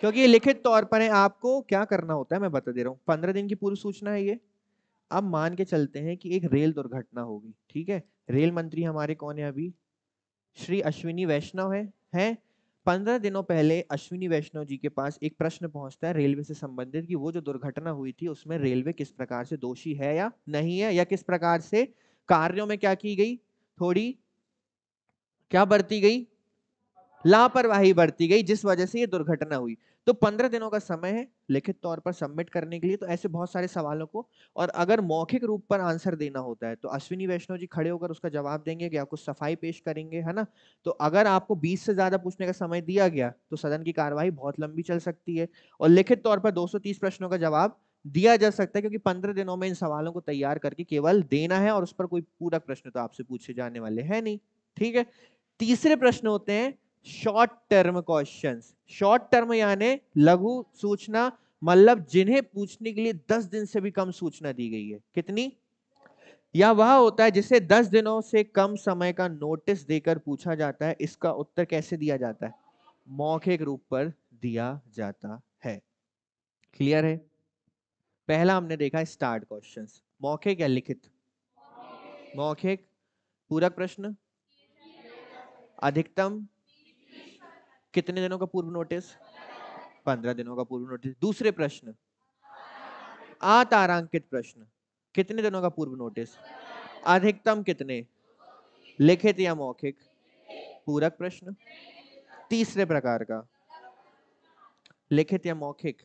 क्योंकि ये लिखित तौर पर है आपको क्या करना होता है मैं बता दे रहा हूँ पंद्रह दिन की पूर्व सूचना है ये अब मान के चलते हैं कि एक रेल दुर्घटना होगी ठीक है रेल मंत्री हमारे कौन है अभी श्री अश्विनी वैष्णव है हैं पंद्रह दिनों पहले अश्विनी वैष्णव जी के पास एक प्रश्न पहुंचता है रेलवे से संबंधित कि वो जो दुर्घटना हुई थी उसमें रेलवे किस प्रकार से दोषी है या नहीं है या किस प्रकार से कार्यों में क्या की गई थोड़ी क्या बरती गई लापरवाही बरती गई जिस वजह से ये दुर्घटना हुई तो पंद्रह दिनों का समय है लिखित तौर पर सबमिट करने के लिए तो ऐसे बहुत सारे सवालों को और अगर मौखिक रूप पर आंसर देना होता है तो अश्विनी वैष्णव जी खड़े होकर उसका जवाब देंगे या कुछ सफाई पेश करेंगे है ना तो अगर आपको 20 से ज्यादा पूछने का समय दिया गया तो सदन की कार्यवाही बहुत लंबी चल सकती है और लिखित तौर पर दो प्रश्नों का जवाब दिया जा सकता है क्योंकि पंद्रह दिनों में इन सवालों को तैयार करके केवल देना है और उस पर कोई पूरक प्रश्न तो आपसे पूछे जाने वाले है नहीं ठीक है तीसरे प्रश्न होते हैं short term question short term यानी लघु सूचना मतलब जिन्हें पूछने के लिए दस दिन से भी कम सूचना दी गई है कितनी या वह होता है जिसे दस दिनों से कम समय का नोटिस देकर पूछा जाता है इसका उत्तर कैसे दिया जाता है मौखिक रूप पर दिया जाता है क्लियर है पहला हमने देखा स्टार्ट क्वेश्चन मौखिक या लिखित मौखिक पूरक प्रश्न अधिकतम कितने दिनों का पूर्व नोटिस पंद्रह दिनों का पूर्व नोटिस दूसरे प्रश्न अतारांकित प्रश्न कितने दिनों का पूर्व नोटिस अधिकतम कितने लिखित या मौखिक पूरक प्रश्न तीसरे प्रकार का लिखित या मौखिक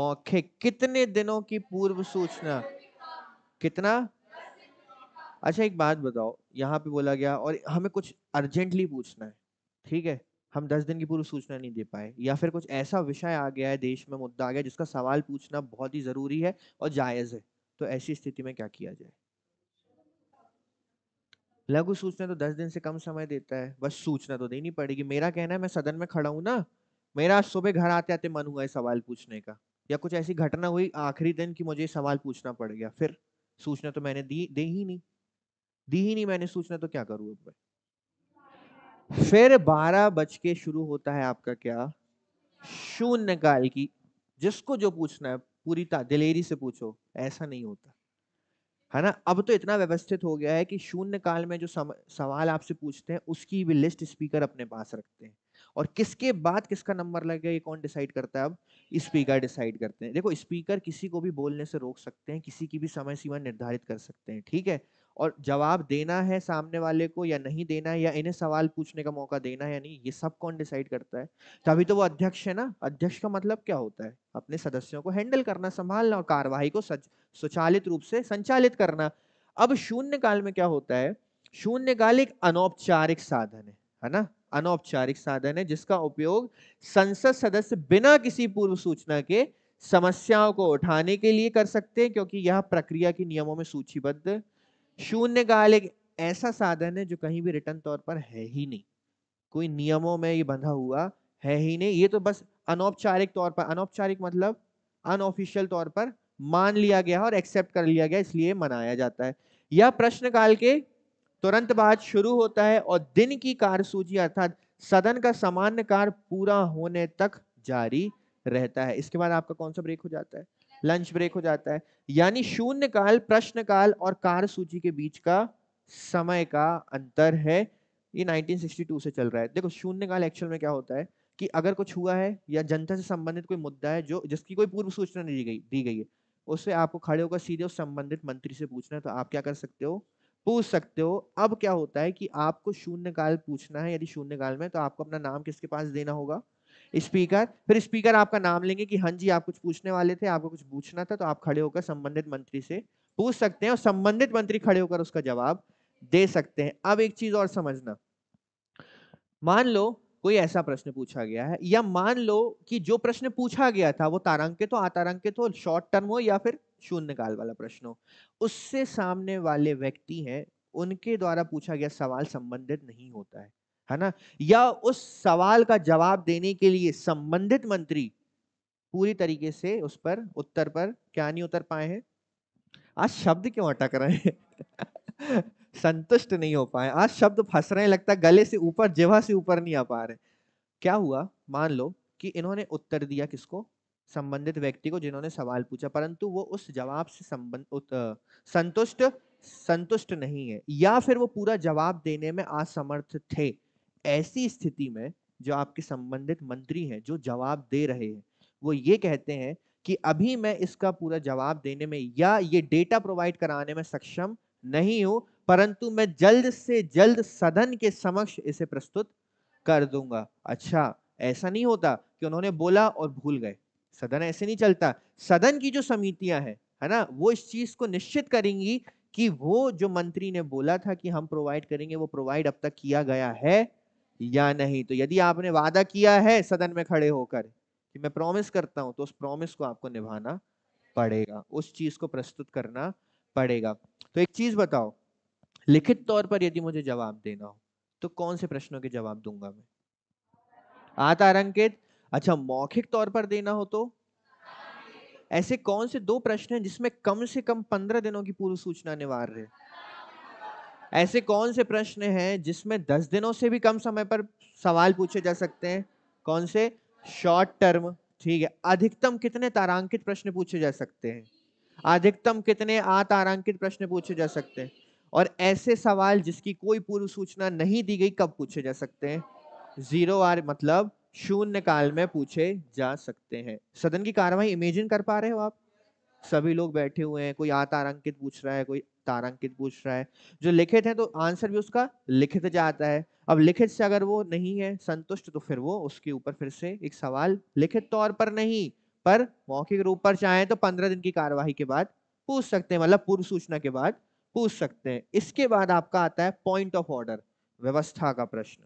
मौखिक कितने दिनों की पूर्व सूचना कितना अच्छा एक बात बताओ यहाँ पे बोला गया और हमें कुछ अर्जेंटली पूछना है ठीक है हम दस दिन की पूर्व सूचना नहीं दे पाए या फिर कुछ ऐसा विषय आ गया है देश में मुद्दा आ गया जिसका सवाल पूछना बहुत ही ज़रूरी है और जायज़ है तो ऐसी स्थिति में क्या किया जाए लघु सूचना तो दस दिन से कम समय देता है बस सूचना तो देनी पड़ेगी मेरा कहना है मैं सदन में खड़ा हूँ ना मेरा सुबह घर आते आते मन हुआ है सवाल पूछने का या कुछ ऐसी घटना हुई आखिरी दिन की मुझे सवाल पूछना पड़ गया फिर सूचना तो मैंने दी दे ही नहीं दी ही नहीं मैंने सूचना तो क्या करूँ अब मैं फिर बारह बज के शुरू होता है आपका क्या शून्य काल की जिसको जो पूछना है पूरी दिलेरी से पूछो ऐसा नहीं होता है ना अब तो इतना व्यवस्थित हो गया है कि शून्य काल में जो सम, सवाल आपसे पूछते हैं उसकी भी लिस्ट स्पीकर अपने पास रखते हैं और किसके बाद किसका नंबर लगेगा ये कौन डिसाइड करता है अब स्पीकर डिसाइड करते हैं देखो स्पीकर किसी को भी बोलने से रोक सकते हैं किसी की भी समय सीमा निर्धारित कर सकते हैं ठीक है और जवाब देना है सामने वाले को या नहीं देना है या इन्हें सवाल पूछने का मौका देना है या नहीं ये सब कौन डिसाइड करता है तभी तो, तो वो अध्यक्ष है ना अध्यक्ष का मतलब क्या होता है अपने सदस्यों को हैंडल करना संभालना और कार्यवाही को स्वचालित रूप से संचालित करना अब शून्य काल में क्या होता है शून्य काल एक अनौपचारिक साधन है है ना अनौपचारिक साधन है जिसका उपयोग संसद सदस्य बिना किसी पूर्व सूचना के समस्याओं को उठाने के लिए कर सकते हैं क्योंकि यह प्रक्रिया के नियमों में सूचीबद्ध शून्य काल एक ऐसा साधन है जो कहीं भी रिटर्न तौर पर है ही नहीं कोई नियमों में ये बंधा हुआ है ही नहीं ये तो बस अनौपचारिक तौर पर अनौपचारिक मतलब अनऑफिशियल तौर पर मान लिया गया और एक्सेप्ट कर लिया गया इसलिए मनाया जाता है यह प्रश्न काल के तुरंत बाद शुरू होता है और दिन की कार्यसूची अर्थात सदन का सामान्य कार्य पूरा होने तक जारी रहता है इसके बाद आपका कौन सा ब्रेक हो जाता है लंच ब्रेक हो जाता है यानी शून्य काल प्रश्न काल और कार्य सूची के बीच का समय का अंतर है ये 1962 से चल रहा है देखो शून्य काल एक्चुअल में क्या होता है कि अगर कुछ हुआ है या जनता से संबंधित कोई मुद्दा है जो जिसकी कोई पूर्व सूचना नहीं दी गई दी गई है उससे आपको खड़े होकर सीधे उस संबंधित मंत्री से पूछना है तो आप क्या कर सकते हो पूछ सकते हो अब क्या होता है कि आपको शून्यकाल पूछना है यदि शून्यकाल में तो आपको अपना नाम किसके पास देना होगा स्पीकर फिर स्पीकर आपका नाम लेंगे कि हाँ जी आप कुछ पूछने वाले थे आपको कुछ पूछना था तो आप खड़े होकर संबंधित मंत्री से पूछ सकते हैं और संबंधित मंत्री खड़े होकर उसका जवाब दे सकते हैं अब एक चीज और समझना मान लो कोई ऐसा प्रश्न पूछा गया है या मान लो कि जो प्रश्न पूछा गया था वो तारांकित हो आतारांकित हो शॉर्ट टर्म हो या फिर शून्यकाल वाला प्रश्न हो उससे सामने वाले व्यक्ति हैं उनके द्वारा पूछा गया सवाल संबंधित नहीं होता है है ना या उस सवाल का जवाब देने के लिए संबंधित मंत्री पूरी तरीके से उस पर उत्तर पर क्या नहीं उतर पाए हैं आज शब्द क्यों अटक रहे हैं संतुष्ट नहीं हो पाए आज शब्द फंस रहे हैं लगता गले से ऊपर जेवा से ऊपर नहीं आ पा रहे क्या हुआ मान लो कि इन्होंने उत्तर दिया किसको संबंधित व्यक्ति को जिन्होंने सवाल पूछा परंतु वो उस जवाब से संबंध संतुष्ट संतुष्ट नहीं है या फिर वो पूरा जवाब देने में असमर्थ थे ऐसी स्थिति में जो आपके संबंधित मंत्री हैं जो जवाब दे रहे हैं वो ये कहते हैं कि अभी मैं इसका पूरा जवाब देने में या ये डेटा प्रोवाइड कराने में सक्षम नहीं हूं परंतु मैं जल्द से जल्द सदन के समक्ष इसे प्रस्तुत कर दूंगा अच्छा ऐसा नहीं होता कि उन्होंने बोला और भूल गए सदन ऐसे नहीं चलता सदन की जो समितियां हैं है ना वो इस चीज को निश्चित करेंगी कि वो जो मंत्री ने बोला था कि हम प्रोवाइड करेंगे वो प्रोवाइड अब तक किया गया है या नहीं तो यदि आपने वादा किया है सदन में खड़े होकर कि मैं प्रॉमिस करता हूं तो उस प्रॉमिस को आपको निभाना पड़ेगा उस चीज को प्रस्तुत करना पड़ेगा तो एक चीज बताओ लिखित तौर पर यदि मुझे जवाब देना हो तो कौन से प्रश्नों के जवाब दूंगा मैं आता अंकित अच्छा मौखिक तौर पर देना हो तो ऐसे कौन से दो प्रश्न हैं जिसमें कम से कम पंद्रह दिनों की पूर्व सूचना अनिवार्य है ऐसे कौन से प्रश्न हैं जिसमें दस दिनों से भी कम समय पर सवाल पूछे जा सकते हैं कौन से शॉर्ट टर्म ठीक है अधिकतम कितने तारांकित प्रश्न पूछे जा सकते हैं अधिकतम कितने आतारांकित प्रश्न पूछे जा सकते हैं और ऐसे सवाल जिसकी कोई पूर्व सूचना नहीं दी गई कब पूछे जा सकते हैं जीरो आर मतलब शून्य काल में पूछे जा सकते हैं सदन की कार्रवाई इमेजिन कर पा रहे हो आप सभी लोग बैठे हुए हैं कोई आतारांकित पूछ रहा है कोई तारांकित पूछ रहा है जो लिखित है तो आंसर भी उसका लिखित जाता है अब लिखित से अगर वो नहीं है संतुष्ट तो फिर वो उसके ऊपर फिर से एक सवाल लिखित तौर पर नहीं पर मौखिक रूप पर चाहे तो पंद्रह दिन की कार्यवाही के बाद पूछ सकते हैं मतलब पूर्व सूचना के बाद पूछ सकते हैं इसके बाद आपका आता है पॉइंट ऑफ ऑर्डर व्यवस्था का प्रश्न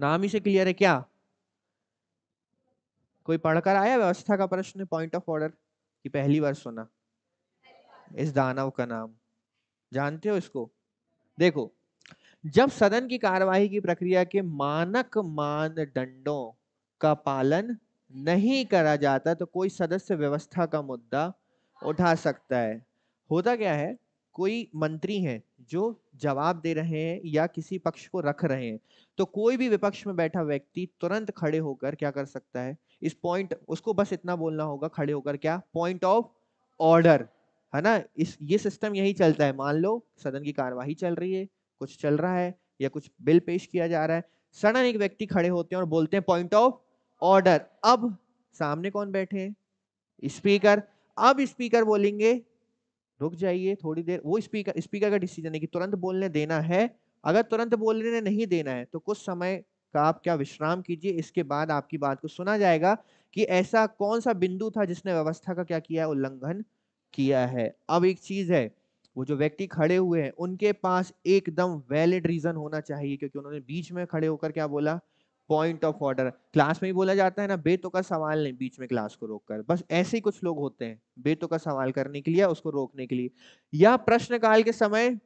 नाम ही से क्लियर है क्या कोई पढ़कर आया व्यवस्था का प्रश्न पॉइंट ऑफ ऑर्डर की पहली बार सुना इस दानव का नाम जानते हो इसको देखो जब सदन की कार्यवाही की प्रक्रिया के मानक मानदंडों का पालन नहीं करा जाता तो कोई सदस्य व्यवस्था का मुद्दा उठा सकता है होता क्या है कोई मंत्री हैं जो जवाब दे रहे हैं या किसी पक्ष को रख रहे हैं तो कोई भी विपक्ष में बैठा व्यक्ति तुरंत खड़े होकर क्या कर सकता है इस पॉइंट उसको बस इतना बोलना होगा खड़े होकर क्या पॉइंट ऑफ ऑर्डर है ना इस ये सिस्टम यही चलता है मान लो सदन की कार्यवाही चल रही है कुछ चल रहा है या कुछ बिल पेश किया जा रहा है सडन एक व्यक्ति खड़े होते हैं और बोलते हैं पॉइंट ऑफ ऑर्डर अब सामने कौन बैठे हैं स्पीकर अब स्पीकर बोलेंगे रुक जाइए थोड़ी देर वो स्पीकर स्पीकर का डिसीजन है कि तुरंत बोलने देना है अगर तुरंत बोलने नहीं देना है तो कुछ समय का आप क्या विश्राम कीजिए इसके बाद आपकी बात को सुना जाएगा कि ऐसा कौन सा बिंदु था जिसने व्यवस्था का क्या किया उल्लंघन किया है अब एक चीज़ है वो जो व्यक्ति खड़े हुए हैं उनके पास एकदम वैलिड रीज़न होना चाहिए क्योंकि उन्होंने बीच में खड़े होकर क्या बोला पॉइंट ऑफ ऑर्डर क्लास में ही बोला जाता है ना बेतो का सवाल नहीं बीच में क्लास को रोककर बस ऐसे ही कुछ लोग होते हैं बेतो का सवाल करने के लिए उसको रोकने के लिए या प्रश्नकाल के समय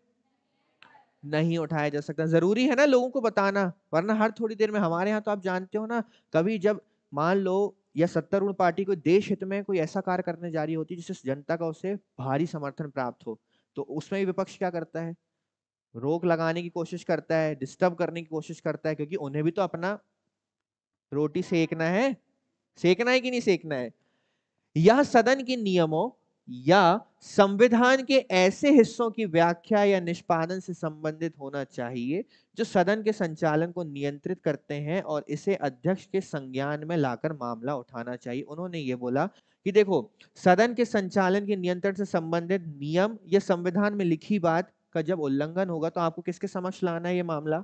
नहीं उठाया जा सकता जरूरी है ना लोगों को बताना वरना हर थोड़ी देर में हमारे यहाँ तो आप जानते हो ना कभी जब मान लो या सत्तारूढ़ पार्टी को देश हित में कोई ऐसा कार्य करने जा रही होती है जिससे जनता का उसे भारी समर्थन प्राप्त हो तो उसमें भी विपक्ष क्या करता है रोक लगाने की कोशिश करता है डिस्टर्ब करने की कोशिश करता है क्योंकि उन्हें भी तो अपना रोटी सेकना है सेकना है कि नहीं सेकना है यह सदन के नियमों या संविधान के ऐसे हिस्सों की व्याख्या या निष्पादन से संबंधित होना चाहिए जो सदन के संचालन को नियंत्रित करते हैं और इसे अध्यक्ष के संज्ञान में लाकर मामला उठाना चाहिए उन्होंने ये बोला कि देखो सदन के संचालन के नियंत्रण से संबंधित नियम या संविधान में लिखी बात का जब उल्लंघन होगा तो आपको किसके समक्ष लाना है ये मामला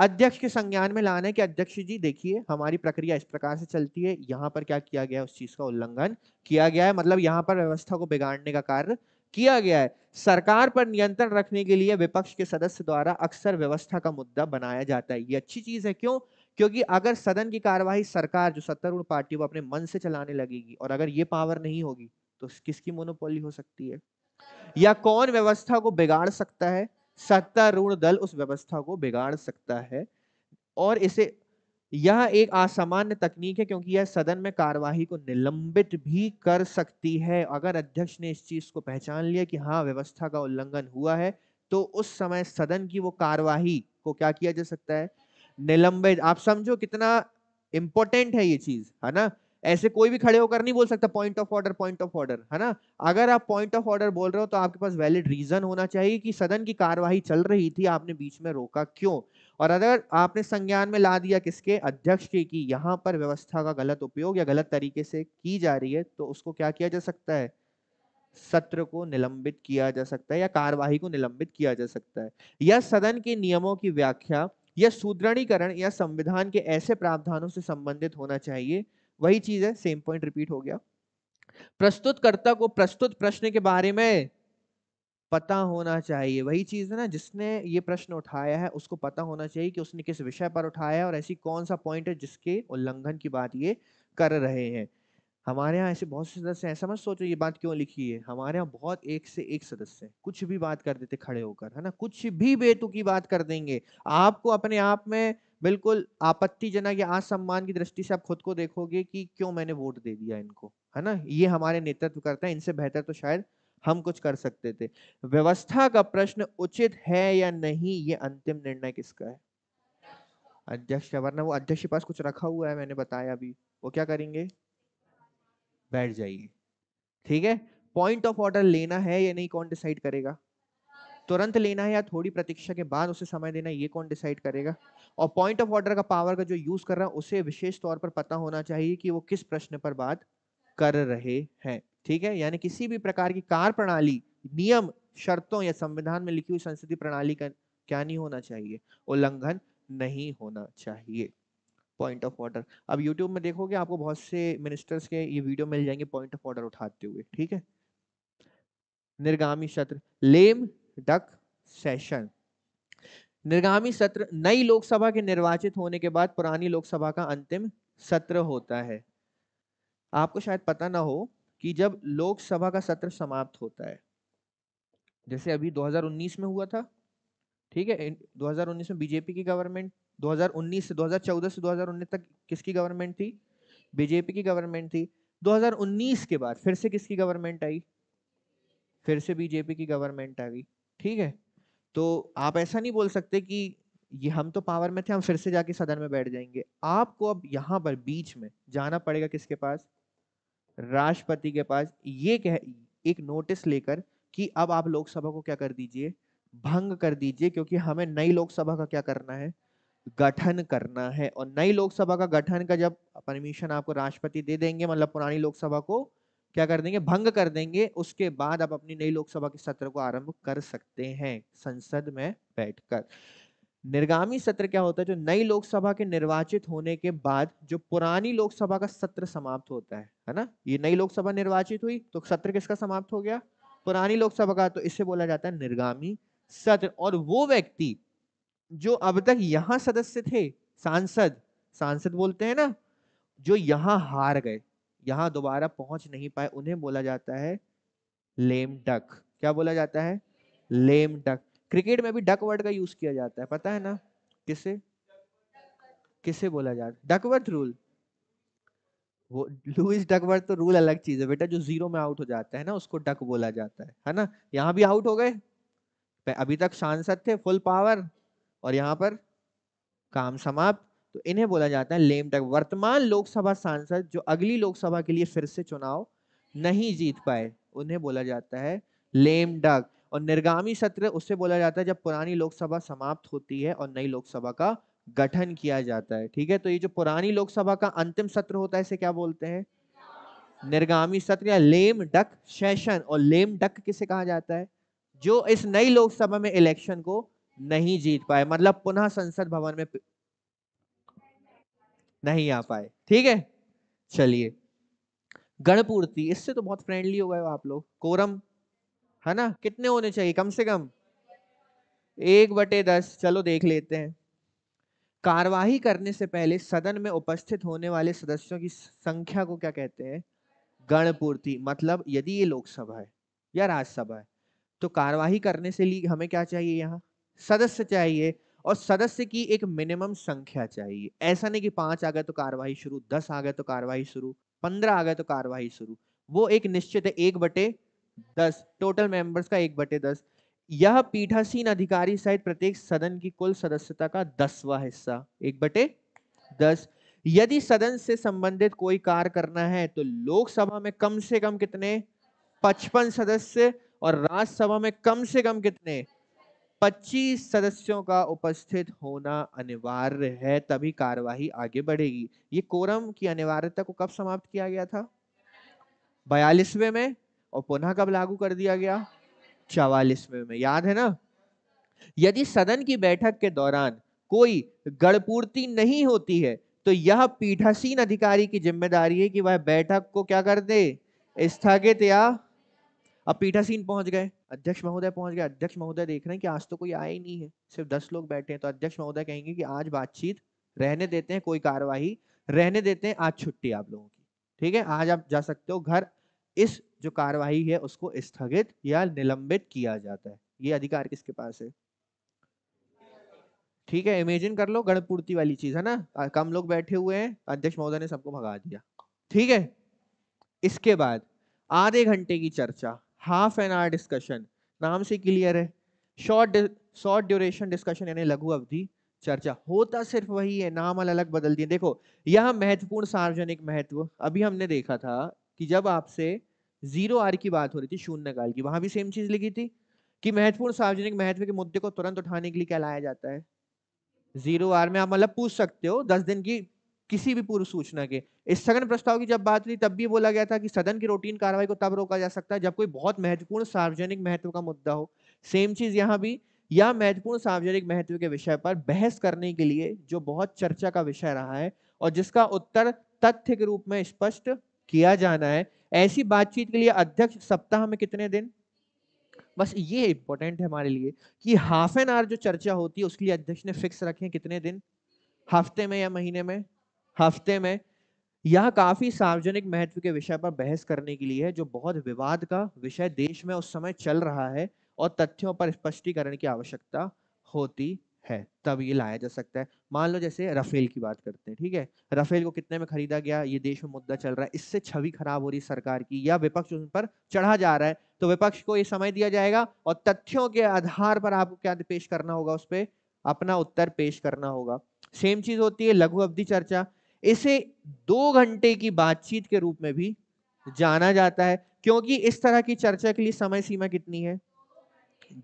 अध्यक्ष के संज्ञान में लाने के कि अध्यक्ष जी देखिए हमारी प्रक्रिया इस प्रकार से चलती है यहाँ पर क्या किया गया उस चीज का उल्लंघन किया गया है मतलब यहाँ पर व्यवस्था को बिगाड़ने का कार्य किया गया है सरकार पर नियंत्रण रखने के लिए विपक्ष के सदस्य द्वारा अक्सर व्यवस्था का मुद्दा बनाया जाता है ये अच्छी चीज है क्यों क्योंकि अगर सदन की कार्यवाही सरकार जो सत्तारूढ़ पार्टी वो अपने मन से चलाने लगेगी और अगर ये पावर नहीं होगी तो किसकी मोनोपोली हो सकती है या कौन व्यवस्था को बिगाड़ सकता है सत्तारूढ़ दल उस व्यवस्था को बिगाड़ सकता है और इसे यह एक असामान्य तकनीक है क्योंकि यह सदन में कार्यवाही को निलंबित भी कर सकती है अगर अध्यक्ष ने इस चीज को पहचान लिया कि हाँ व्यवस्था का उल्लंघन हुआ है तो उस समय सदन की वो कार्यवाही को क्या किया जा सकता है निलंबित आप समझो कितना इंपॉर्टेंट है ये चीज है ना ऐसे कोई भी खड़े होकर नहीं बोल सकता point of order point of order है ना अगर आप पॉइंट ऑफ ऑर्डर बोल रहे हो तो आपके पास वैलिड रीजन होना चाहिए कि सदन की कार्यवाही चल रही थी आपने बीच में रोका क्यों और अगर आपने संज्ञान में ला दिया किसके अध्यक्ष के कि यहाँ पर व्यवस्था का गलत उपयोग या गलत तरीके से की जा रही है तो उसको क्या किया जा सकता है सत्र को निलंबित किया जा सकता है या कार्यवाही को निलंबित किया जा सकता है या सदन के नियमों की व्याख्या या सुदृढ़ीकरण या संविधान के ऐसे प्रावधानों से संबंधित होना चाहिए वही चीज है सेम पॉइंट रिपीट हो गया प्रस्तुतकर्ता को प्रस्तुत प्रश्न के बारे में पता होना चाहिए वही चीज़ है ना जिसने ये प्रश्न उठाया है उसको पता होना चाहिए कि उसने किस विषय पर उठाया है और ऐसी कौन सा पॉइंट है जिसके उल्लंघन की बात ये कर रहे हैं हमारे यहाँ ऐसे बहुत से सदस्य हैं समझ सोचो ये बात क्यों लिखी है हमारे यहाँ बहुत एक से एक सदस्य हैं कुछ भी बात कर देते खड़े होकर है ना कुछ भी बेतुकी बात कर देंगे आपको अपने आप में बिल्कुल आपत्तिजनक या असम्मान की दृष्टि से आप खुद को देखोगे कि क्यों मैंने वोट दे दिया इनको है ना ये हमारे नेतृत्व करता है इनसे बेहतर तो शायद हम कुछ कर सकते थे व्यवस्था का प्रश्न उचित है या नहीं ये अंतिम निर्णय किसका है अध्यक्ष वरना वो अध्यक्ष के पास कुछ रखा हुआ है मैंने बताया अभी वो क्या करेंगे बैठ जाइए ठीक है पॉइंट ऑफ ऑर्डर लेना है या नहीं कौन डिसाइड करेगा तुरंत लेना है या थोड़ी प्रतीक्षा के बाद उसे समय देना ये कौन डिसाइड करेगा और पॉइंट ऑफ ऑर्डर का पावर का जो यूज कर रहा है उसे विशेष तौर पर पता होना चाहिए कि वो किस प्रश्न पर बात कर रहे हैं ठीक है यानी किसी भी प्रकार की कार्य प्रणाली नियम शर्तों या संविधान में लिखी हुई संसदीय प्रणाली का क्या नहीं होना चाहिए उल्लंघन नहीं होना चाहिए पॉइंट ऑफ ऑर्डर अब यूट्यूब में देखोगे आपको बहुत से मिनिस्टर्स के ये वीडियो मिल जाएंगे पॉइंट ऑफ ऑर्डर उठाते हुए ठीक है निर्गामी शत्र लेम डक सेशन निर्गामी सत्र नई लोकसभा के निर्वाचित होने के बाद पुरानी लोकसभा का अंतिम सत्र होता है आपको शायद पता ना हो कि जब लोकसभा का सत्र समाप्त होता है जैसे अभी 2019 में हुआ था ठीक है 2019 में बीजेपी की गवर्नमेंट 2019 से 2014 से 2019 तक किसकी गवर्नमेंट थी बीजेपी की गवर्नमेंट थी 2019 के बाद फिर से किसकी गवर्नमेंट आई फिर से बीजेपी की गवर्नमेंट आ गई ठीक है तो आप ऐसा नहीं बोल सकते कि ये हम तो पावर में थे हम फिर से जाके सदन में बैठ जाएंगे आपको अब यहाँ पर बीच में जाना पड़ेगा किसके पास राष्ट्रपति के पास ये कह एक नोटिस लेकर कि अब आप लोकसभा को क्या कर दीजिए भंग कर दीजिए क्योंकि हमें नई लोकसभा का क्या करना है गठन करना है और नई लोकसभा का गठन का जब परमिशन आपको राष्ट्रपति दे देंगे मतलब पुरानी लोकसभा को क्या कर देंगे भंग कर देंगे उसके बाद आप अपनी नई लोकसभा के सत्र को आरंभ कर सकते हैं संसद में बैठकर निर्गामी सत्र क्या होता है जो नई लोकसभा के निर्वाचित होने के बाद जो पुरानी लोकसभा का सत्र समाप्त होता है है ना ये नई लोकसभा निर्वाचित हुई तो सत्र किसका समाप्त हो गया पुरानी लोकसभा का तो इसे बोला जाता है निर्गामी सत्र और वो व्यक्ति जो अब तक यहाँ सदस्य थे सांसद सांसद बोलते हैं ना जो यहाँ हार गए यहाँ दोबारा पहुंच नहीं पाए उन्हें बोला जाता है लेम डक क्या बोला जाता है लेम डक क्रिकेट में भी डक वर्ड का यूज किया जाता है पता है ना किसे किसे बोला जाता है डकवर्थ रूल वो लुइस डकवर्थ तो रूल अलग चीज है बेटा जो जीरो में आउट हो जाता है ना उसको डक बोला जाता है है ना यहाँ भी आउट हो गए अभी तक सांसद थे फुल पावर और यहाँ पर काम समाप्त तो इन्हें बोला जाता है लेम डक वर्तमान लोकसभा सांसद जो अगली लोकसभा के लिए फिर से चुनाव नहीं जीत पाए उन्हें बोला जाता है लेम डक और निर्गामी सत्र उससे बोला जाता है जब पुरानी लोकसभा समाप्त होती है और नई लोकसभा का गठन किया जाता है ठीक है तो ये जो पुरानी लोकसभा का अंतिम सत्र होता है इसे क्या बोलते हैं निर्गामी सत्र या लेम डक सेशन और लेम डक किसे कहा जाता है जो इस नई लोकसभा में इलेक्शन को नहीं जीत पाए मतलब पुनः संसद भवन में नहीं आ पाए ठीक है चलिए गणपूर्ति इससे तो बहुत फ्रेंडली हो गए आप लोग कोरम है ना कितने होने चाहिए कम से कम एक बटे दस चलो देख लेते हैं कार्यवाही करने से पहले सदन में उपस्थित होने वाले सदस्यों की संख्या को क्या कहते हैं गणपूर्ति मतलब यदि ये लोकसभा है या राज्यसभा है तो कार्यवाही करने से लिए हमें क्या चाहिए यहाँ सदस्य चाहिए और सदस्य की एक मिनिमम संख्या चाहिए ऐसा नहीं कि पांच आ गए तो कार्यवाही शुरू दस आ गए तो कार्यवाही शुरू पंद्रह आ गए तो कार्यवाही शुरू वो एक निश्चित है एक बटे दस टोटल मेंबर्स का एक बटे दस यह पीठासीन अधिकारी सहित प्रत्येक सदन की कुल सदस्यता का दसवा हिस्सा एक बटे दस यदि सदन से संबंधित कोई कार्य करना है तो लोकसभा में कम से कम कितने पचपन सदस्य और राज्यसभा में कम से कम कितने 25 सदस्यों का उपस्थित होना अनिवार्य है तभी कार्यवाही आगे बढ़ेगी ये कोरम की अनिवार्यता को कब समाप्त किया गया था बयालीसवे में और पुनः कब लागू कर दिया गया चवालीसवे में याद है ना यदि सदन की बैठक के दौरान कोई गड़पूर्ति नहीं होती है तो यह पीठासीन अधिकारी की जिम्मेदारी है कि वह बैठक को क्या कर दे स्थगित या अब पीठासीन पहुंच गए अध्यक्ष महोदय पहुंच गए अध्यक्ष महोदय देख रहे हैं कि आज तो कोई आया ही नहीं है सिर्फ दस लोग बैठे हैं तो अध्यक्ष महोदय कहेंगे कि आज बातचीत रहने देते हैं कोई कार्यवाही रहने देते हैं आज छुट्टी आप लोगों की ठीक है आज आप जा सकते हो घर इस जो कार्यवाही है उसको स्थगित या निलंबित किया जाता है ये अधिकार किसके पास है ठीक है इमेजिन कर लो गणपूर्ति वाली चीज है ना कम लोग बैठे हुए हैं अध्यक्ष महोदय ने सबको भगा दिया ठीक है इसके बाद आधे घंटे की चर्चा हाफ एन आवर डिस्कशन नाम से क्लियर है शॉर्ट शॉर्ट ड्यूरेशन डिस्कशन यानी लघु अवधि चर्चा होता सिर्फ वही है नाम अलग बदल दिए देखो यह महत्वपूर्ण सार्वजनिक महत्व अभी हमने देखा था कि जब आपसे जीरो आर की बात हो रही थी शून्यकाल की वहां भी सेम चीज लिखी थी कि महत्वपूर्ण सार्वजनिक महत्व के मुद्दे को तुरंत उठाने के लिए क्या लाया जाता है जीरो आर में आप मतलब पूछ सकते हो दस दिन की किसी भी पूर्व सूचना के स्थगन प्रस्ताव की जब बात हुई तब भी बोला गया था कि सदन की रूटीन कार्रवाई को तब रोका जा सकता है जब कोई बहुत महत्वपूर्ण सार्वजनिक महत्व का मुद्दा हो सेम चीज यहाँ भी या महत्वपूर्ण सार्वजनिक महत्व के विषय पर बहस करने के लिए जो बहुत चर्चा का विषय रहा है और जिसका उत्तर तथ्य के रूप में स्पष्ट किया जाना है ऐसी बातचीत के लिए अध्यक्ष सप्ताह में कितने दिन बस ये इंपॉर्टेंट है हमारे लिए कि हाफ एन आवर जो चर्चा होती है उसके लिए अध्यक्ष ने फिक्स रखे कितने दिन हफ्ते में या महीने में हफ्ते में यह काफी सार्वजनिक महत्व के विषय पर बहस करने के लिए है जो बहुत विवाद का विषय देश में उस समय चल रहा है और तथ्यों पर स्पष्टीकरण की आवश्यकता होती है तब ये लाया जा सकता है मान लो जैसे राफेल की बात करते हैं ठीक है राफेल को कितने में खरीदा गया ये देश में मुद्दा चल रहा है इससे छवि खराब हो रही सरकार की या विपक्ष उन पर चढ़ा जा रहा है तो विपक्ष को ये समय दिया जाएगा और तथ्यों के आधार पर आपको क्या पेश करना होगा उस पर अपना उत्तर पेश करना होगा सेम चीज होती है लघु अवधि चर्चा इसे दो घंटे की बातचीत के रूप में भी जाना जाता है क्योंकि इस तरह की चर्चा के लिए समय सीमा कितनी है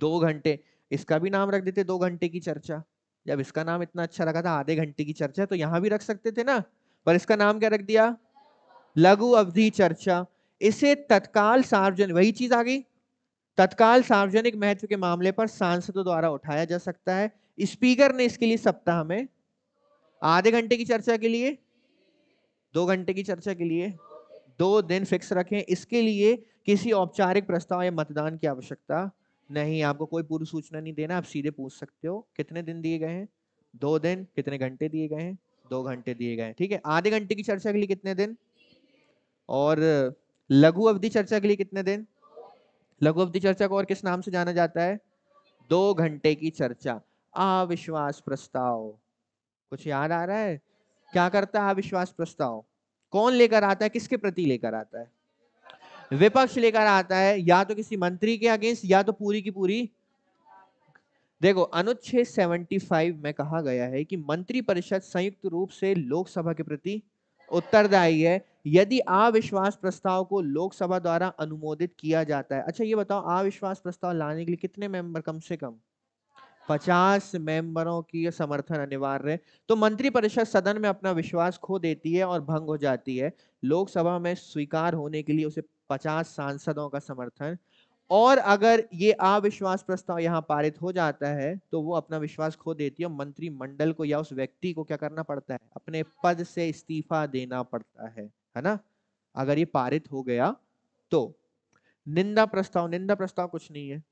दो घंटे इसका भी नाम रख देते दो घंटे की चर्चा जब इसका नाम इतना अच्छा रखा था आधे घंटे की चर्चा तो यहां भी रख सकते थे ना पर इसका नाम क्या रख दिया लघु अवधि चर्चा इसे तत्काल सार्वजनिक वही चीज आ गई तत्काल सार्वजनिक महत्व के मामले पर सांसदों द्वारा उठाया जा सकता है स्पीकर ने इसके लिए सप्ताह में आधे घंटे की चर्चा के लिए दो घंटे की चर्चा के लिए दो दिन फिक्स रखें इसके लिए किसी औपचारिक प्रस्ताव या मतदान की आवश्यकता नहीं आपको कोई पूर्व सूचना नहीं देना आप सीधे पूछ सकते हो कितने दिन दिए गए हैं दो दिन कितने घंटे दिए गए हैं दो घंटे दिए गए हैं ठीक है आधे घंटे की चर्चा के लिए कितने दिन और लघु अवधि चर्चा के लिए कितने दिन लघु अवधि चर्चा को और किस नाम से जाना जाता है दो घंटे की चर्चा अविश्वास प्रस्ताव कुछ याद आ रहा है क्या करता है अविश्वास प्रस्ताव कौन लेकर आता है किसके प्रति लेकर आता है विपक्ष लेकर आता है या तो किसी मंत्री के अगेंस्ट या तो पूरी की पूरी देखो अनुच्छेद 75 में कहा गया है कि मंत्री परिषद संयुक्त रूप से लोकसभा के प्रति उत्तरदायी है यदि अविश्वास प्रस्ताव को लोकसभा द्वारा अनुमोदित किया जाता है अच्छा ये बताओ अविश्वास प्रस्ताव लाने के लिए कितने मेंबर कम से कम पचास मेंबरों की समर्थन अनिवार्य है तो मंत्रिपरिषद सदन में अपना विश्वास खो देती है और भंग हो जाती है लोकसभा में स्वीकार होने के लिए उसे पचास सांसदों का समर्थन और अगर ये अविश्वास प्रस्ताव यहाँ पारित हो जाता है तो वो अपना विश्वास खो देती है मंत्रिमंडल को या उस व्यक्ति को क्या करना पड़ता है अपने पद से इस्तीफा देना पड़ता है है ना अगर ये पारित हो गया तो निंदा प्रस्ताव निंदा प्रस्ताव कुछ नहीं है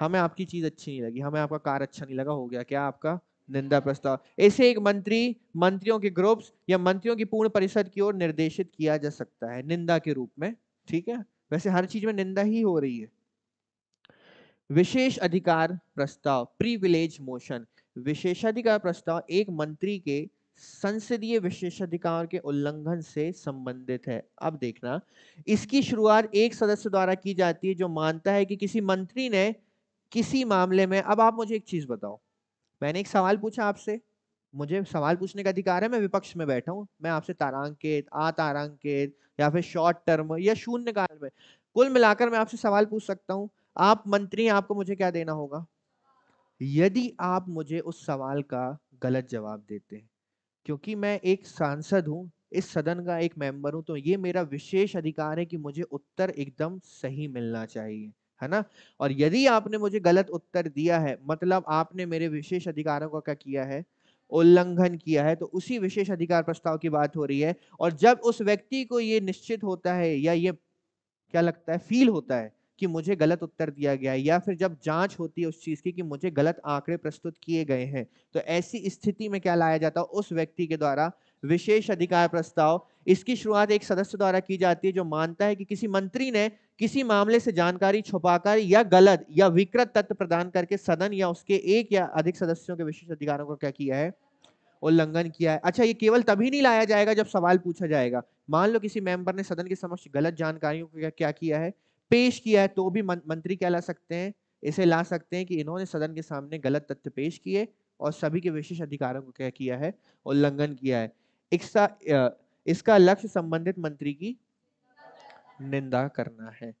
हमें आपकी चीज अच्छी नहीं लगी हमें आपका कार अच्छा नहीं लगा हो गया क्या आपका निंदा प्रस्ताव ऐसे एक मंत्री मंत्रियों के ग्रुप्स या मंत्रियों की पूर्ण परिषद की ओर निर्देशित किया जा सकता है निंदा के रूप में ठीक है वैसे हर चीज में निंदा ही हो रही है विशेष अधिकार प्रस्ताव प्रीविलेज मोशन विशेषाधिकार प्रस्ताव एक मंत्री के संसदीय विशेषाधिकार के उल्लंघन से संबंधित है अब देखना इसकी शुरुआत एक सदस्य द्वारा की जाती है जो मानता है कि किसी मंत्री ने किसी मामले में अब आप मुझे एक चीज बताओ मैंने एक सवाल पूछा आपसे मुझे सवाल पूछने का अधिकार है मैं विपक्ष में बैठा हूँ मैं आपसे तारांकित आतारांकित या फिर शॉर्ट टर्म या शून्य काल में कुल मिलाकर मैं आपसे सवाल पूछ सकता हूँ आप मंत्री आपको मुझे क्या देना होगा यदि आप मुझे उस सवाल का गलत जवाब देते हैं क्योंकि मैं एक सांसद हूँ इस सदन का एक मेंबर हूँ तो ये मेरा विशेष अधिकार है कि मुझे उत्तर एकदम सही मिलना चाहिए है ना और यदि आपने मुझे गलत उत्तर दिया है मतलब आपने मेरे विशेष अधिकारों का क्या किया है उल्लंघन किया है तो उसी विशेष अधिकार प्रस्ताव की बात हो रही है और जब उस व्यक्ति को ये निश्चित होता है या ये क्या लगता है फील होता है कि मुझे गलत उत्तर दिया गया है या फिर जब जांच होती है उस चीज़ की कि मुझे गलत आंकड़े प्रस्तुत किए गए हैं तो ऐसी स्थिति में क्या लाया जाता है उस व्यक्ति के द्वारा विशेष अधिकार प्रस्ताव इसकी शुरुआत एक सदस्य द्वारा की जाती है जो मानता है कि किसी मंत्री ने किसी मामले से जानकारी छुपाकर या गलत या विकृत तथ्य प्रदान करके सदन या उसके एक या अधिक सदस्यों के विशेष अधिकारों को क्या किया है उल्लंघन किया है अच्छा ये केवल तभी नहीं लाया जाएगा जब सवाल पूछा जाएगा मान लो किसी मेंबर ने सदन के समक्ष गलत जानकारियों को क्या किया है पेश किया है तो भी मंत्री क्या ला सकते हैं इसे ला सकते हैं कि इन्होंने सदन के सामने गलत तथ्य पेश किए और सभी के विशेष अधिकारों को क्या किया है उल्लंघन किया है इसका इसका लक्ष्य संबंधित मंत्री की निंदा करना है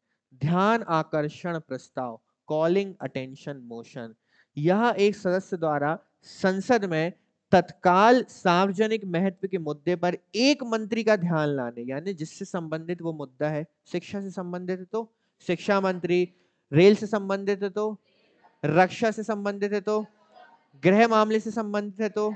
ध्यान आकर्षण प्रस्ताव कॉलिंग अटेंशन मोशन यह एक सदस्य द्वारा संसद में तत्काल सार्वजनिक महत्व के मुद्दे पर एक मंत्री का ध्यान लाने यानी जिससे संबंधित वो मुद्दा है शिक्षा से संबंधित है तो शिक्षा मंत्री रेल से संबंधित है तो रक्षा से संबंधित है तो गृह मामले से संबंधित है तो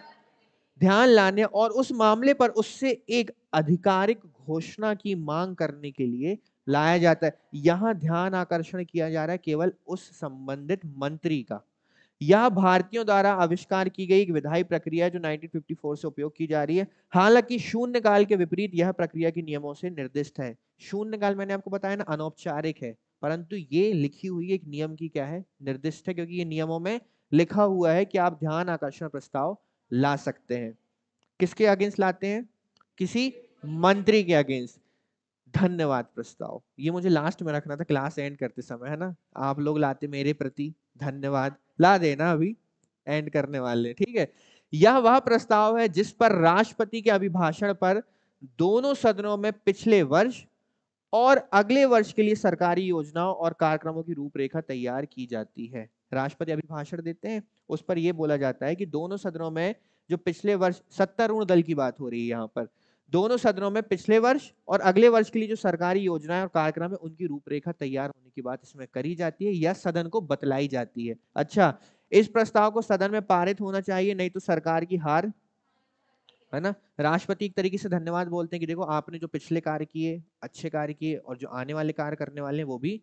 ध्यान लाने और उस मामले पर उससे एक आधिकारिक घोषणा की मांग करने के लिए लाया जाता है यहाँ ध्यान आकर्षण किया जा रहा है केवल उस संबंधित मंत्री का यह भारतीयों द्वारा आविष्कार की गई एक विधायी प्रक्रिया जो 1954 से उपयोग की जा रही है हालांकि शून्यकाल के विपरीत यह प्रक्रिया के नियमों से निर्दिष्ट है शून्यकाल मैंने आपको बताया ना अनौपचारिक है परंतु ये लिखी हुई एक नियम की क्या है निर्दिष्ट है क्योंकि ये नियमों में लिखा हुआ है कि आप ध्यान आकर्षण प्रस्ताव ला सकते हैं किसके अगेंस्ट लाते हैं किसी मंत्री के अगेंस्ट धन्यवाद प्रस्ताव ये मुझे लास्ट में रखना था क्लास एंड करते समय है ना आप लोग लाते मेरे प्रति धन्यवाद ला देना अभी एंड करने वाले ठीक है यह वह प्रस्ताव है जिस पर राष्ट्रपति के अभिभाषण पर दोनों सदनों में पिछले वर्ष और अगले वर्ष के लिए सरकारी योजनाओं और कार्यक्रमों की रूपरेखा तैयार की जाती है राष्ट्रपति अभिभाषण देते हैं उस पर यह बोला जाता है कि दोनों सदनों में जो पिछले वर्ष सत्तारूढ़ दल की बात हो रही है यहाँ पर दोनों सदनों में पिछले वर्ष और अगले वर्ष के लिए जो सरकारी योजनाएं और कार्यक्रम है उनकी रूपरेखा तैयार होने की बात इसमें करी जाती है या सदन को बतलाई जाती है अच्छा इस प्रस्ताव को सदन में पारित होना चाहिए नहीं तो सरकार की हार है ना राष्ट्रपति एक तरीके से धन्यवाद बोलते हैं कि देखो आपने जो पिछले कार्य किए अच्छे कार्य किए और जो आने वाले कार्य करने वाले हैं वो भी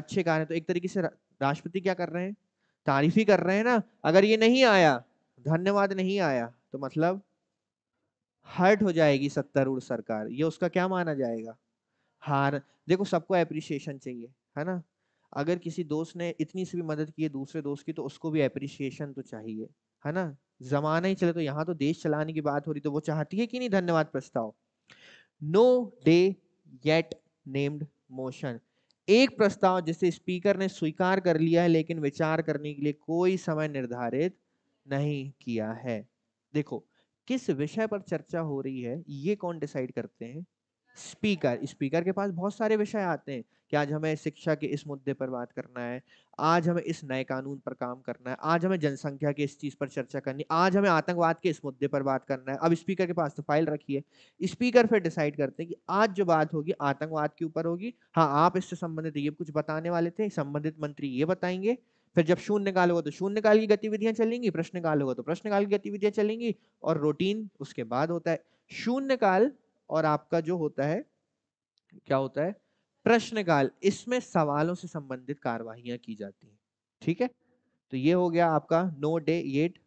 अच्छे कार्य तो एक तरीके से राष्ट्रपति क्या कर रहे हैं तारीफ ही कर रहे हैं ना अगर ये नहीं आया धन्यवाद नहीं आया तो मतलब हर्ट हो जाएगी सत्तारूढ़ सरकार ये उसका क्या माना जाएगा हार देखो सबको एप्रिसिएशन चाहिए है ना अगर किसी दोस्त ने इतनी सी भी मदद की है दूसरे दोस्त की तो उसको भी एप्रिसिएशन तो चाहिए है ना जमाना ही चले तो यहाँ तो देश चलाने की बात हो रही तो वो चाहती है कि नहीं धन्यवाद प्रस्ताव no day yet named motion एक प्रस्ताव जिसे स्पीकर ने स्वीकार कर लिया है लेकिन विचार करने के लिए कोई समय निर्धारित नहीं किया है देखो किस विषय पर चर्चा हो रही है ये कौन डिसाइड करते हैं स्पीकर स्पीकर के पास बहुत सारे विषय आते हैं कि आज हमें शिक्षा के इस मुद्दे पर बात करना है आज हमें इस नए कानून पर काम करना है आज हमें जनसंख्या के इस चीज पर चर्चा करनी आज हमें आतंकवाद के इस मुद्दे पर बात करना है अब स्पीकर के पास तो फाइल रखी है स्पीकर फिर डिसाइड करते हैं कि आज जो बात होगी आतंकवाद के ऊपर होगी हाँ आप इससे संबंधित ये कुछ बताने वाले थे संबंधित मंत्री ये बताएंगे फिर जब शून्य काल होगा तो शून्य काल की गतिविधियां चलेंगी प्रश्नकाल होगा तो प्रश्नकाल की गतिविधियां चलेंगी और रूटीन उसके बाद होता है शून्य काल और आपका जो होता है क्या होता है प्रश्नकाल इसमें सवालों से संबंधित कार्यवाहियां की जाती हैं ठीक है तो ये हो गया आपका no day yet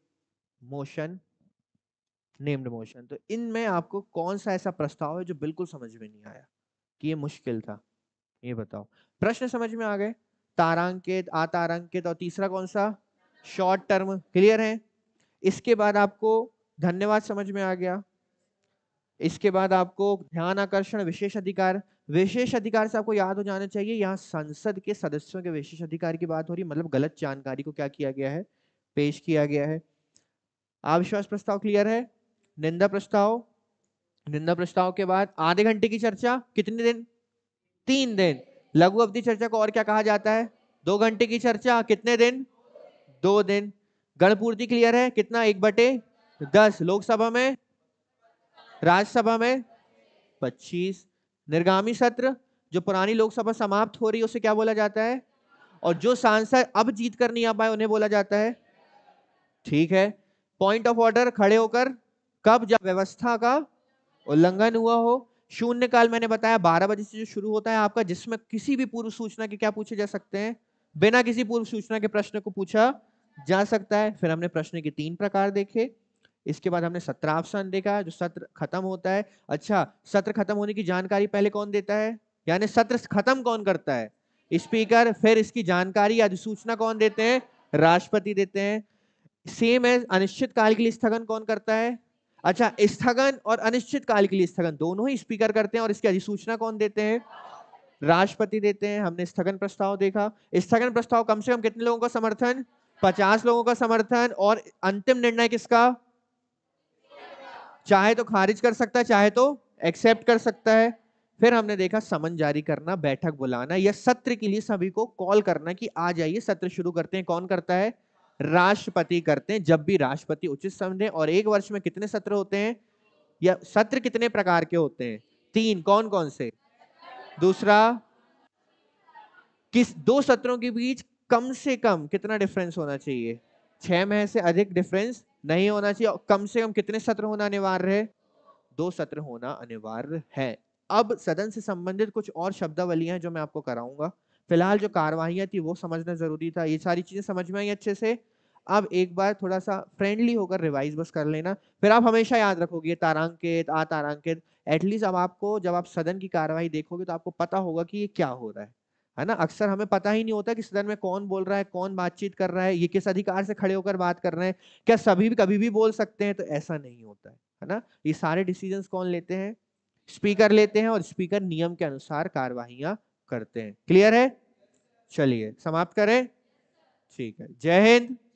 motion named motion तो इनमें आपको कौन सा ऐसा प्रस्ताव है जो बिल्कुल समझ में नहीं आया कि ये मुश्किल था ये बताओ प्रश्न समझ में आ गए तारांकित आतारांकित और तीसरा कौन सा शॉर्ट टर्म क्लियर है इसके बाद आपको धन्यवाद समझ में आ गया इसके बाद आपको ध्यान आकर्षण विशेष अधिकार विशेष अधिकार से आपको याद हो जाना चाहिए यहाँ संसद के सदस्यों के विशेष अधिकार की बात हो रही मतलब गलत जानकारी को क्या किया गया है पेश किया गया है अविश्वास प्रस्ताव क्लियर है निंदा प्रस्ताव निंदा प्रस्ताव के बाद आधे घंटे की चर्चा कितने दिन तीन दिन लघु अवधि चर्चा को और क्या कहा जाता है दो घंटे की चर्चा कितने दिन दो दिन गणपूर्ति क्लियर है कितना एक बटे दस लोकसभा में राज्यसभा में 25 निर्गामी सत्र जो पुरानी लोकसभा समाप्त हो रही है उसे क्या बोला जाता है और जो सांसद अब जीत कर नहीं आ पाए उन्हें बोला जाता है ठीक है पॉइंट ऑफ ऑर्डर खड़े होकर कब जब व्यवस्था का उल्लंघन हुआ हो शून्यकाल मैंने बताया बारह बजे से जो शुरू होता है आपका जिसमें किसी भी पूर्व सूचना के क्या पूछे जा सकते हैं बिना किसी पूर्व सूचना के प्रश्न को पूछा जा सकता है फिर हमने प्रश्न के तीन प्रकार देखे इसके बाद हमने सत्रावसान देखा जो सत्र खत्म होता है अच्छा सत्र खत्म होने की जानकारी पहले कौन देता है यानी सत्र खत्म कौन करता है स्पीकर फिर इसकी जानकारी अधिसूचना कौन देते हैं राष्ट्रपति देते हैं सेम है अनिश्चित काल के लिए स्थगन कौन करता है अच्छा स्थगन और अनिश्चित काल के लिए स्थगन दोनों ही स्पीकर करते हैं और इसकी अधिसूचना कौन देते हैं राष्ट्रपति देते हैं हमने स्थगन प्रस्ताव देखा स्थगन प्रस्ताव कम से कम कितने लोगों का समर्थन पचास लोगों का समर्थन और अंतिम निर्णय किसका चाहे तो खारिज कर सकता है चाहे तो एक्सेप्ट कर सकता है फिर हमने देखा समन जारी करना बैठक बुलाना या सत्र के लिए सभी को कॉल करना कि आ जाइए सत्र शुरू करते हैं कौन करता है राष्ट्रपति करते हैं जब भी राष्ट्रपति उचित समझे और एक वर्ष में कितने सत्र होते हैं या सत्र कितने प्रकार के होते हैं तीन कौन कौन से दूसरा किस दो सत्रों के बीच कम से कम कितना डिफरेंस होना चाहिए छह महीने से अधिक डिफरेंस नहीं होना चाहिए कम से कम कितने सत्र होना अनिवार्य है दो सत्र होना अनिवार्य है अब सदन से संबंधित कुछ और शब्दावलियां हैं जो मैं आपको कराऊंगा फिलहाल जो कार्यवाहियां थी वो समझना जरूरी था ये सारी चीजें समझ में आई अच्छे से अब एक बार थोड़ा सा फ्रेंडली होकर रिवाइज बस कर लेना फिर आप हमेशा याद रखोगे तारांकित आ तारांकित एटलीस्ट अब आपको जब आप सदन की कार्यवाही देखोगे तो आपको पता होगा कि ये क्या हो रहा है है ना अक्सर हमें पता ही नहीं होता कि सदन में कौन बोल रहा है कौन बातचीत कर रहा है ये किस अधिकार से खड़े होकर बात कर रहे हैं क्या सभी भी कभी भी बोल सकते हैं तो ऐसा नहीं होता है है ना ये सारे डिसीजन कौन लेते हैं स्पीकर लेते हैं और स्पीकर नियम के अनुसार कार्यवाही करते हैं क्लियर है चलिए समाप्त करें ठीक है जय हिंद